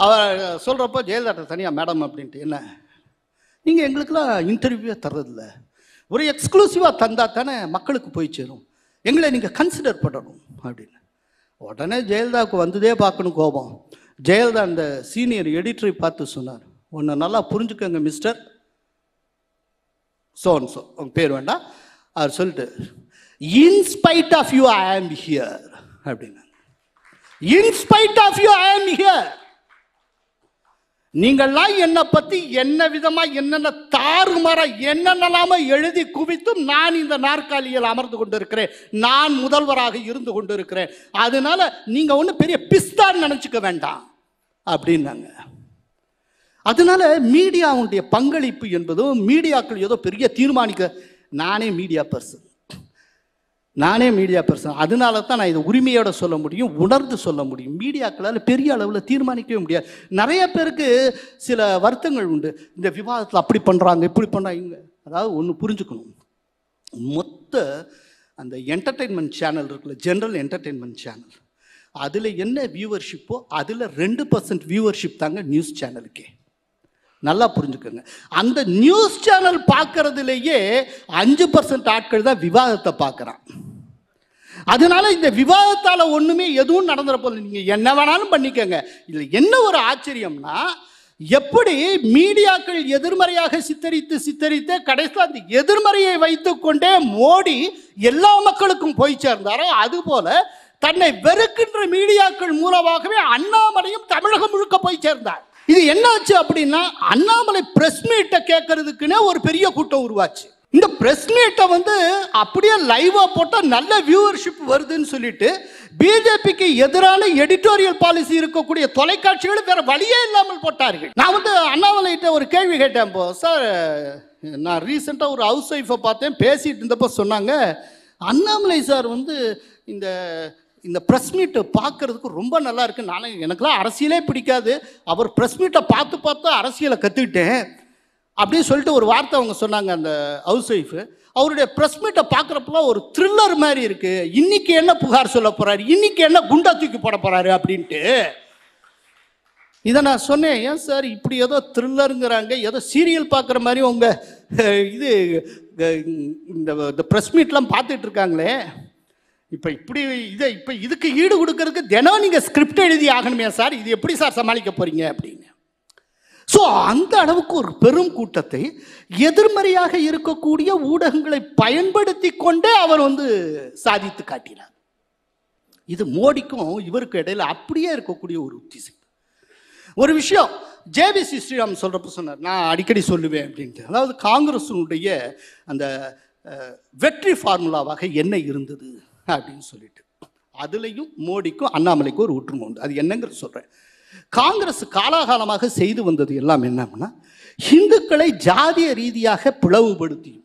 அவர் சொல்கிறப்போ ஜெயலலிதா தனியாக மேடம் அப்படின்ட்டு என்ன நீங்கள் எங்களுக்கெல்லாம் இன்டர்வியூவே தர்றதில்ல ஒரு எக்ஸ்க்ளூசிவாக தந்தால் தானே மக்களுக்கு போய் சேரும் எங்களை நீங்கள் கன்சிடர் பண்ணணும் அப்படின்னு உடனே ஜெயலலிதாவுக்கு வந்ததே பார்க்கணும் கோபம் ஜெயலலிதா அந்த சீனியர் எடிட்டரை பார்த்து சொன்னார் ஒன்று நல்லா புரிஞ்சுக்கோங்க மிஸ்டர் சோ உங்கள் பேர் வேண்டாம் அவர் சொல்லிட்டு இன்ஸ்பைட் ஆஃப் யூ ஐ ஆம் ஹியர் அப்படின்னு இன்ஸ்பைட் ஆஃப் யூ ஐ ஆம் ஹியர் நீங்கள்லாம் என்னை பற்றி என்ன விதமாக என்னென்ன தாறுமாற என்னென்னலாம எழுதி குவித்தும் நான் இந்த நாற்காலியில் அமர்ந்து கொண்டிருக்கிறேன் நான் முதல்வராக இருந்து கொண்டிருக்கிறேன் அதனால நீங்கள் ஒன்றும் பெரிய பிஸ்தான் நினச்சிக்க வேண்டாம் அப்படின்னாங்க அதனால மீடியாவுடைய பங்களிப்பு என்பதும் மீடியாக்கள் ஏதோ பெரிய தீர்மானிக்க நானே மீடியா பர்சன் நானே மீடியா பர்சன் அதனால தான் நான் இதை உரிமையோட சொல்ல முடியும் உணர்ந்து சொல்ல முடியும் மீடியாக்களால் பெரிய அளவில் தீர்மானிக்கவே முடியாது நிறைய பேருக்கு சில வருத்தங்கள் உண்டு இந்த விவாதத்தில் அப்படி பண்ணுறாங்க இப்படி பண்ணுறாங்க அதாவது ஒன்று புரிஞ்சுக்கணும் மொத்த அந்த என்டர்டெயின்மெண்ட் சேனல் இருக்குல்ல ஜென்ரல் என்டர்டெயின்மெண்ட் சேனல் அதில் என்ன வியூவர்ஷிப்போ அதில் ரெண்டு பர்சன்ட் வியூவர்ஷிப் தாங்க நியூஸ் சேனலுக்கே நல்லா புரிஞ்சுக்கோங்க அந்த நியூஸ் சேனல் பார்க்கறதுலேயே அஞ்சு பர்சன்ட் ஆட்கள் தான் விவாதத்தை பார்க்குறான் அதனால இந்த விவாதத்தால் ஒன்றுமே எதுவும் நடந்துற போது நீங்கள் என்ன வேணாலும் பண்ணிக்கோங்க இதில் என்ன ஒரு ஆச்சரியம்னா எப்படி மீடியாக்கள் எதிர்மறையாக சித்தரித்து சித்தரித்து கடைசியில் அந்த எதிர்மறையை வைத்துக்கொண்டே மோடி எல்லா மக்களுக்கும் போய் சேர்ந்தாரோ அதுபோல தன்னை வெறுக்கின்ற மீடியாக்கள் மூலமாகவே அண்ணாமலையும் தமிழகம் முழுக்க போய் சேர்ந்தார் இது என்னாச்சு அப்படின்னா அண்ணாமலை பிரஸ் மீட்டை கேட்கறதுக்குன்னே ஒரு பெரிய கூட்டம் உருவாச்சு இந்த பிரஸ் மீட்டை வந்து அப்படியே லைவா போட்டால் நல்ல வியூவர்ஷிப் வருதுன்னு சொல்லிட்டு பிஜேபிக்கு எதிரான எடிட்டோரியல் பாலிசி இருக்கக்கூடிய தொலைக்காட்சிகள் வேற வழியே இல்லாமல் போட்டார்கள் நான் வந்து அண்ணாமலைகிட்ட ஒரு கேள்வி கேட்டேன் போ சார் நான் ரீசெண்டாக ஒரு ஹவுஸ் ஒய்ஃபை பார்த்தேன் பேசிகிட்டு இருந்தப்போ சொன்னாங்க அண்ணாமலை சார் வந்து இந்த இந்த ப்ரெஸ் மீட்டை பார்க்குறதுக்கு ரொம்ப நல்லா இருக்குது நானே எனக்குலாம் அரசியலே பிடிக்காது அவர் ப்ரெஸ் மீட்டை பார்த்து பார்த்து அரசியலை கற்றுக்கிட்டேன் அப்படின்னு சொல்லிட்டு ஒரு வார்த்தை அவங்க சொன்னாங்க அந்த ஹவுஸ் ஒய்ஃபு அவருடைய ப்ரெஸ் மீட்டை பார்க்குறப்பெல்லாம் ஒரு த்ரில்லர் மாதிரி இருக்குது இன்றைக்கி என்ன புகார் சொல்ல போகிறாரு இன்றைக்கி என்ன குண்டா தூக்கி போட போகிறாரு அப்படின்ட்டு இதை நான் சொன்னேன் ஏன் சார் இப்படி ஏதோ த்ரில்லருங்கிறாங்க ஏதோ சீரியல் பார்க்குற மாதிரி உங்கள் இது இந்த ப்ரெஸ் மீட்லாம் பார்த்துட்டு இருக்காங்களே இப்போ இப்படி இதை இப்போ இதுக்கு ஈடு கொடுக்கறதுக்கு தினம் நீங்கள் ஸ்கிரிப்ட் எழுதி ஆகணுமே சார் இது எப்படி சார் சமாளிக்க போகிறீங்க அப்படின்னு ஸோ அந்த அளவுக்கு ஒரு பெரும் கூட்டத்தை எதிர்மறையாக இருக்கக்கூடிய ஊடகங்களை பயன்படுத்தி கொண்டே அவர் வந்து சாதித்து காட்டினார் இது மோடிக்கும் இவருக்கும் இடையில் அப்படியே இருக்கக்கூடிய ஒரு உத்திசை ஒரு விஷயம் ஜேபிசி ஸ்ரீராம் சொல்கிறப்ப சொன்னார் நான் அடிக்கடி சொல்லுவேன் அப்படின்ட்டு அதாவது காங்கிரஸினுடைய அந்த வெற்றி ஃபார்முலாவாக என்ன இருந்தது அப்படின்னு சொல்லிட்டு அதுலேயும் மோடிக்கும் அண்ணாமலைக்கும் ஒரு ஒற்றுமை உண்டு அது என்னங்கிறது சொல்கிறேன் காங்கிரஸ் காலாகாலமாக செய்து வந்தது எல்லாம் என்னன்னா இந்துக்களை ஜாதிய ரீதியாக பிளவுபடுத்தியும்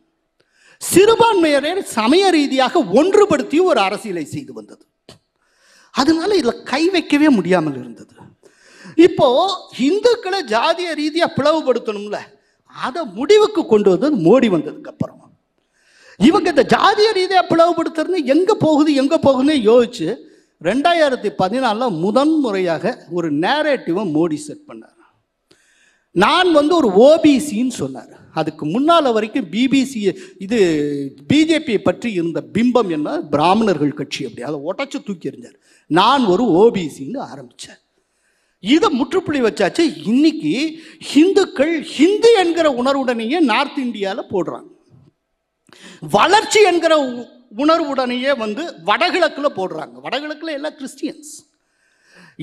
சிறுபான்மையரை சமய ரீதியாக ஒன்றுபடுத்தியும் ஒரு அரசியலை செய்து வந்தது அதனால இதில் கை வைக்கவே முடியாமல் இருந்தது இப்போ இந்துக்களை ஜாதிய ரீதியாக பிளவுபடுத்தணும்ல அதை முடிவுக்கு கொண்டு வந்தது மோடி வந்ததுக்கு அப்புறம் இவங்க இந்த ஜாதிய ரீதியாக பிளவுபடுத்துறது எங்கே போகுது எங்கே போகுதுன்னு யோசிச்சு ரெண்டாயிரத்தி பதினாலில் முதன் முறையாக ஒரு நேரேட்டிவை மோடி செட் பண்ணார் நான் வந்து ஒரு ஓபிசின்னு சொன்னார் அதுக்கு முன்னால் வரைக்கும் பிபிசி இது பிஜேபியை பற்றி இருந்த பிம்பம் என்ன பிராமணர்கள் கட்சி அப்படி அதை உடச்சி தூக்கி எறிஞ்சார் நான் ஒரு ஓபிசின்னு ஆரம்பித்தேன் இதை முற்றுப்புள்ளி வச்சாச்சு இன்னைக்கு ஹிந்துக்கள் ஹிந்து என்கிற உணர்வுடனேயே நார்த் இந்தியாவில் போடுறாங்க வளர்ச்சி என்கிற உணர்வுடனேயே வந்து வடகிழக்கில் போடுறாங்க வடகிழக்கில் எல்லாம் கிறிஸ்டியன்ஸ்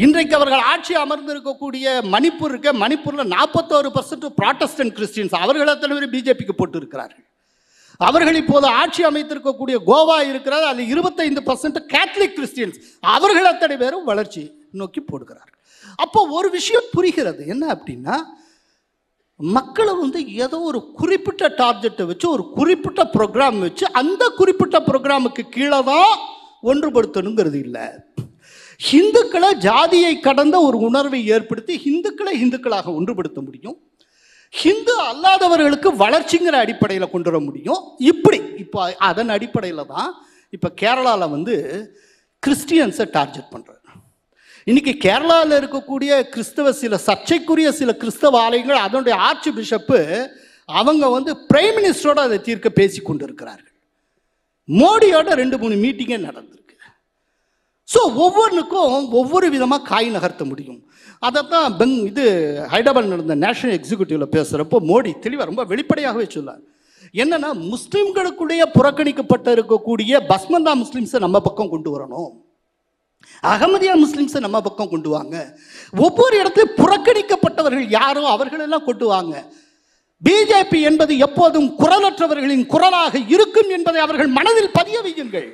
இன்றைக்கு அவர்கள் ஆட்சி அமர்ந்திருக்கக்கூடிய மணிப்பூர் இருக்க மணிப்பூரில் நாற்பத்தோரு பர்சன்ட் ப்ராட்டஸ்டன்ட் கிறிஸ்டியன்ஸ் அவர்களிடத்தில் பிஜேபிக்கு போட்டு இருக்கிறார்கள் அவர்கள் இப்போது ஆட்சி அமைத்திருக்கக்கூடிய கோவா இருக்கிறார் அது இருபத்தைந்து பர்சன்ட் கேத்தலிக் கிறிஸ்டியன்ஸ் அவர்கள் அத்தனை பேரும் வளர்ச்சி நோக்கி போடுகிறார்கள் அப்போ ஒரு விஷயம் புரிகிறது என்ன அப்படின்னா மக்களை வந்து ஏதோ ஒரு குறிப்பிட்ட டார்கெட்டை வச்சு ஒரு குறிப்பிட்ட ப்ரோக்ராம் வச்சு அந்த குறிப்பிட்ட ப்ரோக்ராமுக்கு கீழே தான் ஒன்றுபடுத்தணுங்கிறது இல்லை ஹிந்துக்களை ஜாதியை கடந்த ஒரு உணர்வை ஏற்படுத்தி ஹிந்துக்களை ஹிந்துக்களாக ஒன்றுபடுத்த முடியும் ஹிந்து அல்லாதவர்களுக்கு வளர்ச்சிங்கிற அடிப்படையில் கொண்டு வர முடியும் இப்படி இப்போ அதன் அடிப்படையில் தான் இப்போ கேரளாவில் வந்து கிறிஸ்டியன்ஸை டார்கெட் பண்ணுறது இன்னைக்கு கேரளாவில் இருக்கக்கூடிய கிறிஸ்தவ சில சர்ச்சைக்குரிய சில கிறிஸ்தவ ஆலயங்கள் அதனுடைய ஆர்ச்சி பிஷப்பு அவங்க வந்து பிரைம் மினிஸ்டரோட அதை தீர்க்க பேசி கொண்டு இருக்கிறார்கள் மோடியோட ரெண்டு மூணு மீட்டிங்கே நடந்திருக்கு ஸோ ஒவ்வொன்றுக்கும் ஒவ்வொரு விதமாக காய் நகர்த்த முடியும் அதை தான் பெங் இது ஹைதராபாத் நடந்த நேஷனல் எக்ஸிகூட்டிவ்ல பேசுகிறப்போ மோடி தெளிவாக ரொம்ப வெளிப்படையாகவே சொல்லார் என்னன்னா முஸ்லீம்களுக்குள்ளேயே புறக்கணிக்கப்பட்ட இருக்கக்கூடிய பஸ்மந்தா முஸ்லீம்ஸை நம்ம பக்கம் கொண்டு வரணும் அகமதியா முஸ்லிம்ஸை நம்ம பக்கம் கொண்டு வாங்க ஒவ்வொரு இடத்துலையும் புறக்கணிக்கப்பட்டவர்கள் யாரோ அவர்களெல்லாம் கொண்டு வாங்க பிஜேபி என்பது எப்போதும் குரலற்றவர்களின் குரலாக இருக்கும் என்பதை அவர்கள் மனதில் பதிய வையுங்கள்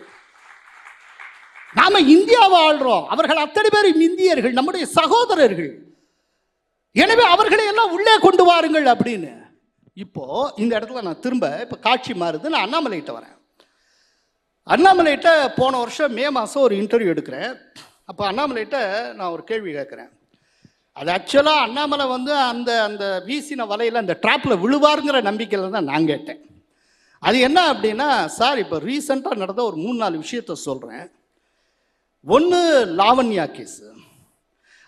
நாம இந்தியாவை ஆள்றோம் அவர்கள் அத்தனை பேரும் இந்தியர்கள் நம்முடைய சகோதரர்கள் எனவே அவர்களை எல்லாம் உள்ளே கொண்டு வாருங்கள் அப்படின்னு இப்போ இந்த இடத்துல நான் திரும்ப இப்போ காட்சி மாறுது நான் அண்ணாமலைகிட்ட வரேன் அண்ணாமலைகிட்ட போன வருஷம் மே மாதம் ஒரு இன்டர்வியூ எடுக்கிறேன் அப்போ அண்ணாமலைகிட்ட நான் ஒரு கேள்வி கேட்குறேன் அது ஆக்சுவலாக அண்ணாமலை வந்து அந்த அந்த வீசின வலையில் அந்த ட்ராப்பில் விழுவாருங்கிற நம்பிக்கையில் தான் நான் கேட்டேன் அது என்ன அப்படின்னா சார் இப்போ ரீசெண்டாக நடந்த ஒரு மூணு நாலு விஷயத்த சொல்கிறேன் ஒன்று லாவண்யா கேஸு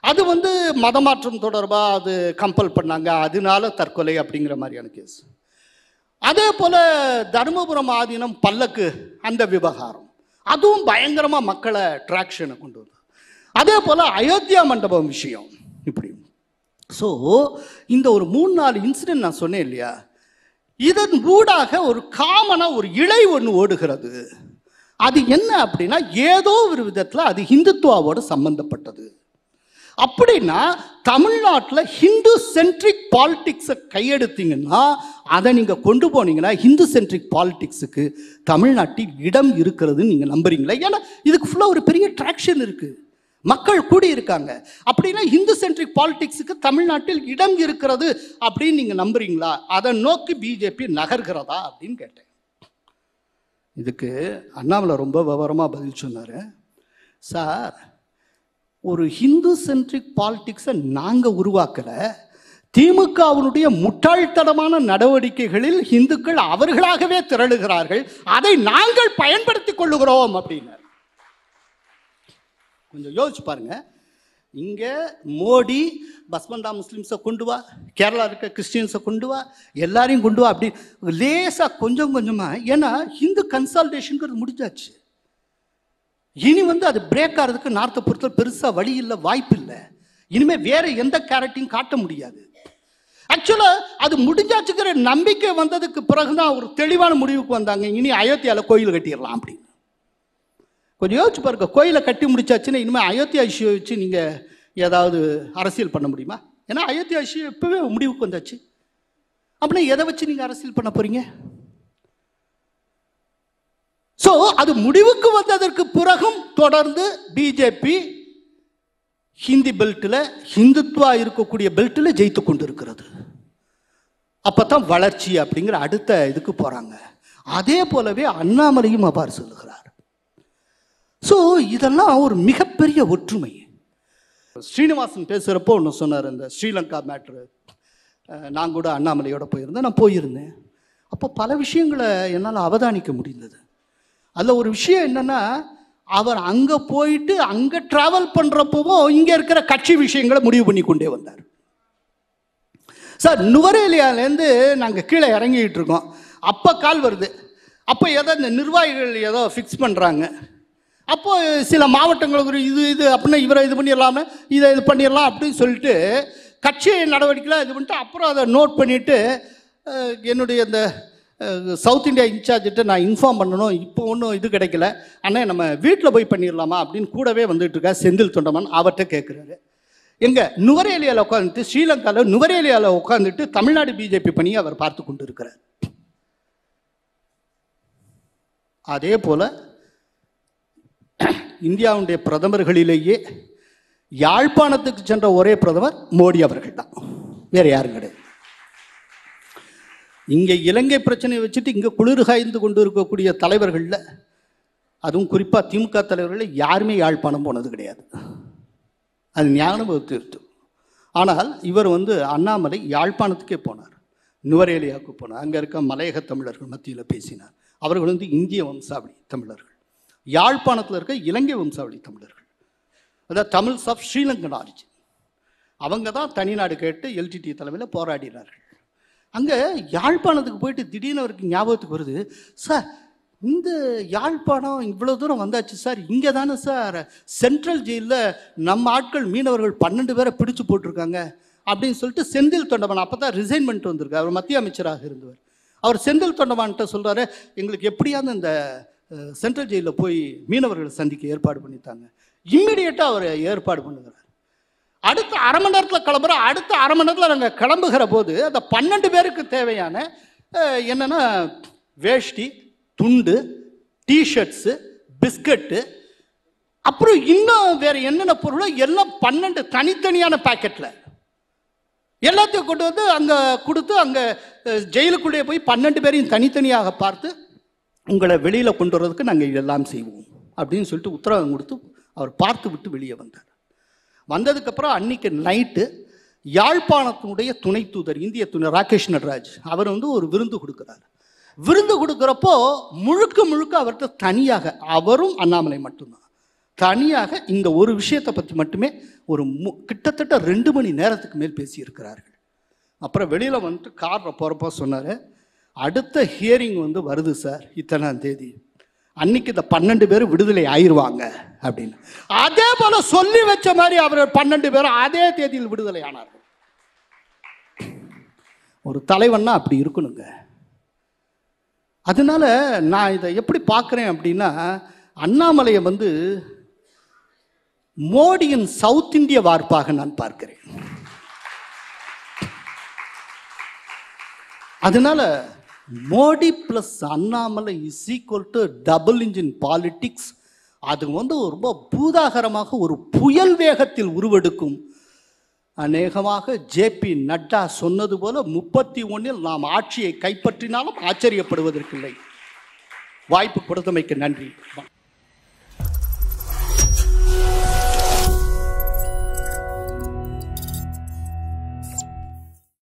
அது வந்து மதமாற்றம் தொடர்பாக அது கம்பல் பண்ணாங்க அதனால தற்கொலை அப்படிங்கிற மாதிரியான கேஸ் அதே போல் தருமபுரம் ஆதீனம் பல்லக்கு அந்த விவகாரம் அதுவும் பயங்கரமாக மக்களை ட்ராக்ஷனை கொண்டு வந்தது அதே போல் அயோத்தியா மண்டபம் விஷயம் இப்படி ஸோ இந்த ஒரு மூணு நாலு இன்சிடென்ட் நான் சொன்னேன் இல்லையா இதன் ஊடாக ஒரு காமனாக ஒரு இலை ஒன்று ஓடுகிறது அது என்ன அப்படின்னா ஏதோ ஒரு விதத்தில் அது ஹிந்துத்துவாவோடு சம்பந்தப்பட்டது அப்படின்னா தமிழ்நாட்டில் ஹிந்து சென்ட்ரிக் பாலிடிக்ஸை கையெடுத்தீங்கன்னா அதை நீங்கள் கொண்டு போனீங்கன்னா ஹிந்து சென்ட்ரிக் பாலிடிக்ஸுக்கு தமிழ்நாட்டில் இடம் இருக்கிறதுன்னு நீங்கள் நம்புறீங்களா ஏன்னா இதுக்கு ஃபுல்லாக ஒரு பெரிய ட்ராக்ஷன் இருக்குது மக்கள் கூடி இருக்காங்க அப்படின்னா ஹிந்து சென்ட்ரிக் பாலிடிக்ஸுக்கு தமிழ்நாட்டில் இடம் இருக்கிறது அப்படின்னு நீங்கள் நம்புறீங்களா அதை நோக்கி பிஜேபி நகர்கிறதா அப்படின்னு கேட்டேன் இதுக்கு அண்ணாமலை ரொம்ப விவரமாக பதில் சொன்னார் சார் ஒரு ஹிந்து சென்ட்ரிக் பாலிடிக்ஸை நாங்கள் உருவாக்கலை திமுகவினுடைய முட்டாள்தனமான நடவடிக்கைகளில் இந்துக்கள் அவர்களாகவே திரளுகிறார்கள் அதை நாங்கள் பயன்படுத்தி கொள்ளுகிறோம் அப்படின்னு கொஞ்சம் யோசிச்சு பாருங்க இங்கே மோடி பஸ்மண்டா முஸ்லீம்ஸை கொண்டு வா கேரளா இருக்க கிறிஸ்டியன்ஸை கொண்டு வா எல்லாரையும் கொண்டு வா அப்படி லேசாக கொஞ்சம் கொஞ்சமாக ஏன்னா ஹிந்து கன்சால்டேஷனுங்கிறது முடிஞ்சாச்சு இனி வந்து அது பிரேக் ஆகிறதுக்கு நார்த்தை பொறுத்தவரை பெருசாக வழி இல்லை வாய்ப்பு இல்லை இனிமேல் வேற எந்த கேரக்டையும் காட்ட முடியாது ஆக்சுவலாக அது முடிஞ்சாச்சுக்கிற நம்பிக்கை வந்ததுக்கு பிறகுதான் ஒரு தெளிவான முடிவுக்கு வந்தாங்க இனி அயோத்தியாவில் கோயில் கட்டிடலாம் அப்படின்னு கொஞ்சம் யோசிச்சு பாருங்க கோயிலை கட்டி முடிச்சாச்சுன்னா இனிமேல் அயோத்தியா இஷ்யூ வச்சு நீங்கள் ஏதாவது அரசியல் பண்ண முடியுமா ஏன்னா அயோத்தியா இஷ்யூ இப்போவே முடிவுக்கு வந்தாச்சு அப்படின்னா எதை வச்சு நீங்கள் அரசியல் பண்ண போகிறீங்க ஸோ அது முடிவுக்கு வந்ததற்கு பிறகும் தொடர்ந்து பிஜேபி ஹிந்தி பெல்ட்டில் ஹிந்துத்வா இருக்கக்கூடிய பெல்ட்டில் ஜெயித்து கொண்டு இருக்கிறது அப்போ தான் வளர்ச்சி அப்படிங்கிற அடுத்த இதுக்கு போகிறாங்க அதே போலவே அண்ணாமலையும் அவ்வாறு சொல்லுகிறார் ஸோ இதெல்லாம் ஒரு மிகப்பெரிய ஒற்றுமை ஸ்ரீனிவாசன் பேசுகிறப்போ ஒன்று சொன்னார் இந்த ஸ்ரீலங்கா மேட்ரு நான் கூட அண்ணாமலையோட போயிருந்தேன் நான் போயிருந்தேன் அப்போ பல விஷயங்களை என்னால் அவதானிக்க முடிந்தது அதில் ஒரு விஷயம் என்னென்னா அவர் அங்கே போயிட்டு அங்கே ட்ராவல் பண்ணுறப்பவும் இங்கே இருக்கிற கட்சி விஷயங்களை முடிவு பண்ணி கொண்டே வந்தார் சார் நுவரேலியாலேருந்து நாங்கள் கீழே இறங்கிக்கிட்டு இருக்கோம் அப்போ கால் வருது அப்போ ஏதோ இந்த நிர்வாகிகள் ஏதோ ஃபிக்ஸ் பண்ணுறாங்க அப்போது சில மாவட்டங்களுக்கு இது இது அப்படின்னா இவரை இது பண்ணிடலாமே இதை இது பண்ணிடலாம் அப்படின்னு சொல்லிட்டு கட்சி நடவடிக்கைலாம் இது பண்ணிட்டு அப்புறம் அதை நோட் பண்ணிவிட்டு என்னுடைய இந்த சவுத் இந்தியா இன்சார்ஜிட்ட நான் இன்ஃபார்ம் பண்ணணும் இப்போ ஒன்றும் இது கிடைக்கல ஆனால் நம்ம வீட்டில் போய் பண்ணிடலாமா அப்படின்னு கூடவே வந்துட்டு இருக்கா செந்தில் தொண்டமன் அவர்கிட்ட கேட்குறாரு எங்கே நுவரேலியாவில் உட்காந்துட்டு ஸ்ரீலங்காவில் நுவரேலியாவில் உட்காந்துட்டு தமிழ்நாடு பிஜேபி பணியை அவர் பார்த்து கொண்டு இருக்கிறார் அதே போல் இந்தியாவுடைய பிரதமர்களிலேயே யாழ்ப்பாணத்துக்கு சென்ற ஒரே பிரதமர் மோடி அவர்கள் தான் வேறு யாரும் கிடையாது இங்கே இலங்கை பிரச்சனையை வச்சுட்டு இங்கே குளிர் காய்ந்து கொண்டு இருக்கக்கூடிய தலைவர்களில் அதுவும் குறிப்பாக திமுக தலைவர்களில் யாருமே யாழ்ப்பாணம் போனது கிடையாது அது ஞானபவ தீர்த்து ஆனால் இவர் வந்து அண்ணாமலை யாழ்ப்பாணத்துக்கே போனார் நுவரேலியாவுக்கு போனார் அங்கே இருக்க மலையக தமிழர்கள் மத்தியில் பேசினார் அவர்கள் வந்து இந்திய வம்சாவளி தமிழர்கள் யாழ்ப்பாணத்தில் இருக்க இலங்கை வம்சாவளி தமிழர்கள் அதாவது தமிழ்ஸ் ஆஃப் ஸ்ரீலங்கன் ஆரிஜின் அவங்க தான் தனிநாடு கேட்டு எல்டிடி தலைமையில் போராடினார்கள் அங்கே யாழ்ப்பாணத்துக்கு போயிட்டு திடீர்னு அவருக்கு ஞாபகத்துக்கு வருது சார் இந்த யாழ்ப்பாணம் இவ்வளோ தூரம் வந்தாச்சு சார் இங்கே தானே சார் சென்ட்ரல் ஜெயிலில் நம்ம ஆட்கள் மீனவர்கள் பன்னெண்டு பேரை பிடிச்சு போட்டிருக்காங்க அப்படின்னு சொல்லிட்டு செந்தில் தொண்டமான் அப்போ தான் ரிசைன் பண்ணிட்டு வந்திருக்காரு அவர் மத்திய அமைச்சராக இருந்தவர் அவர் செந்தில் தொண்டமான்கிட்ட சொல்கிறாரு எங்களுக்கு எப்படியாவது இந்த சென்ட்ரல் ஜெயிலில் போய் மீனவர்களை சந்திக்க ஏற்பாடு பண்ணித்தாங்க இம்மிடியட்டாக அவர் ஏற்பாடு பண்ணுகிறார் அடுத்த அரை மணி நேரத்தில் கிளம்புறோம் அடுத்த அரை மணி நேரத்தில் நாங்கள் கிளம்புகிற போது அந்த பன்னெண்டு பேருக்கு தேவையான என்னென்னா வேஷ்டி துண்டு டிஷர்ட்ஸு பிஸ்கட்டு அப்புறம் இன்னும் வேறு என்னென்ன பொருளோ எல்லாம் பன்னெண்டு தனித்தனியான பேக்கெட்டில் எல்லாத்தையும் கொண்டு வந்து அங்கே கொடுத்து அங்கே ஜெயிலுக்குள்ளேயே போய் பன்னெண்டு பேரையும் தனித்தனியாக பார்த்து உங்களை வெளியில் கொண்டு வர்றதுக்கு நாங்கள் இதெல்லாம் செய்வோம் அப்படின்னு சொல்லிட்டு உத்தரவாதம் கொடுத்து அவர் பார்த்து விட்டு வெளியே வந்தார் வந்ததுக்கப்புறம் அன்னைக்கு நைட்டு யாழ்ப்பாணத்தினுடைய துணை தூதர் இந்திய துணை ராகேஷ் நடராஜ் அவர் வந்து ஒரு விருந்து கொடுக்குறாரு விருந்து கொடுக்குறப்போ முழுக்க முழுக்க அவர்கிட்ட தனியாக அவரும் அண்ணாமலை மட்டும்தான் தனியாக இந்த ஒரு விஷயத்தை பற்றி மட்டுமே ஒரு மு கிட்டத்தட்ட ரெண்டு மணி நேரத்துக்கு மேல் பேசியிருக்கிறார்கள் அப்புறம் வெளியில் வந்துட்டு காரில் போகிறப்போ சொன்னார் அடுத்த ஹியரிங் வந்து வருது சார் இத்தனாம் தேதி அன்னைக்கு இந்த பன்னெண்டு பேர் விடுதலை ஆயிடுவாங்க அப்படின்னு அதே போல சொல்லி வச்ச மாதிரி அவர் பன்னெண்டு பேரும் அதே தேதியில் விடுதலை ஆனார்கள் ஒரு தலைவன்னா அப்படி இருக்கணுங்க அதனால நான் இதை எப்படி பார்க்குறேன் அப்படின்னா அண்ணாமலையை வந்து மோடியின் சவுத் இந்திய வார்ப்பாக நான் பார்க்கிறேன் அதனால Modi plus Annamalai is equal to double engine politics அது வந்து ரொம்ப பூதாகரமாக ஒரு புயல் வேகத்தில் உருவெடுக்கும் அநேகமாக ஜேபி நட்டா சொன்னது போல முப்பத்தி ஒன்றில் நாம் ஆட்சியை கைப்பற்றினாலும் ஆச்சரியப்படுவதற்கில்லை வாய்ப்பு கொடுத்தமைக்கு நன்றி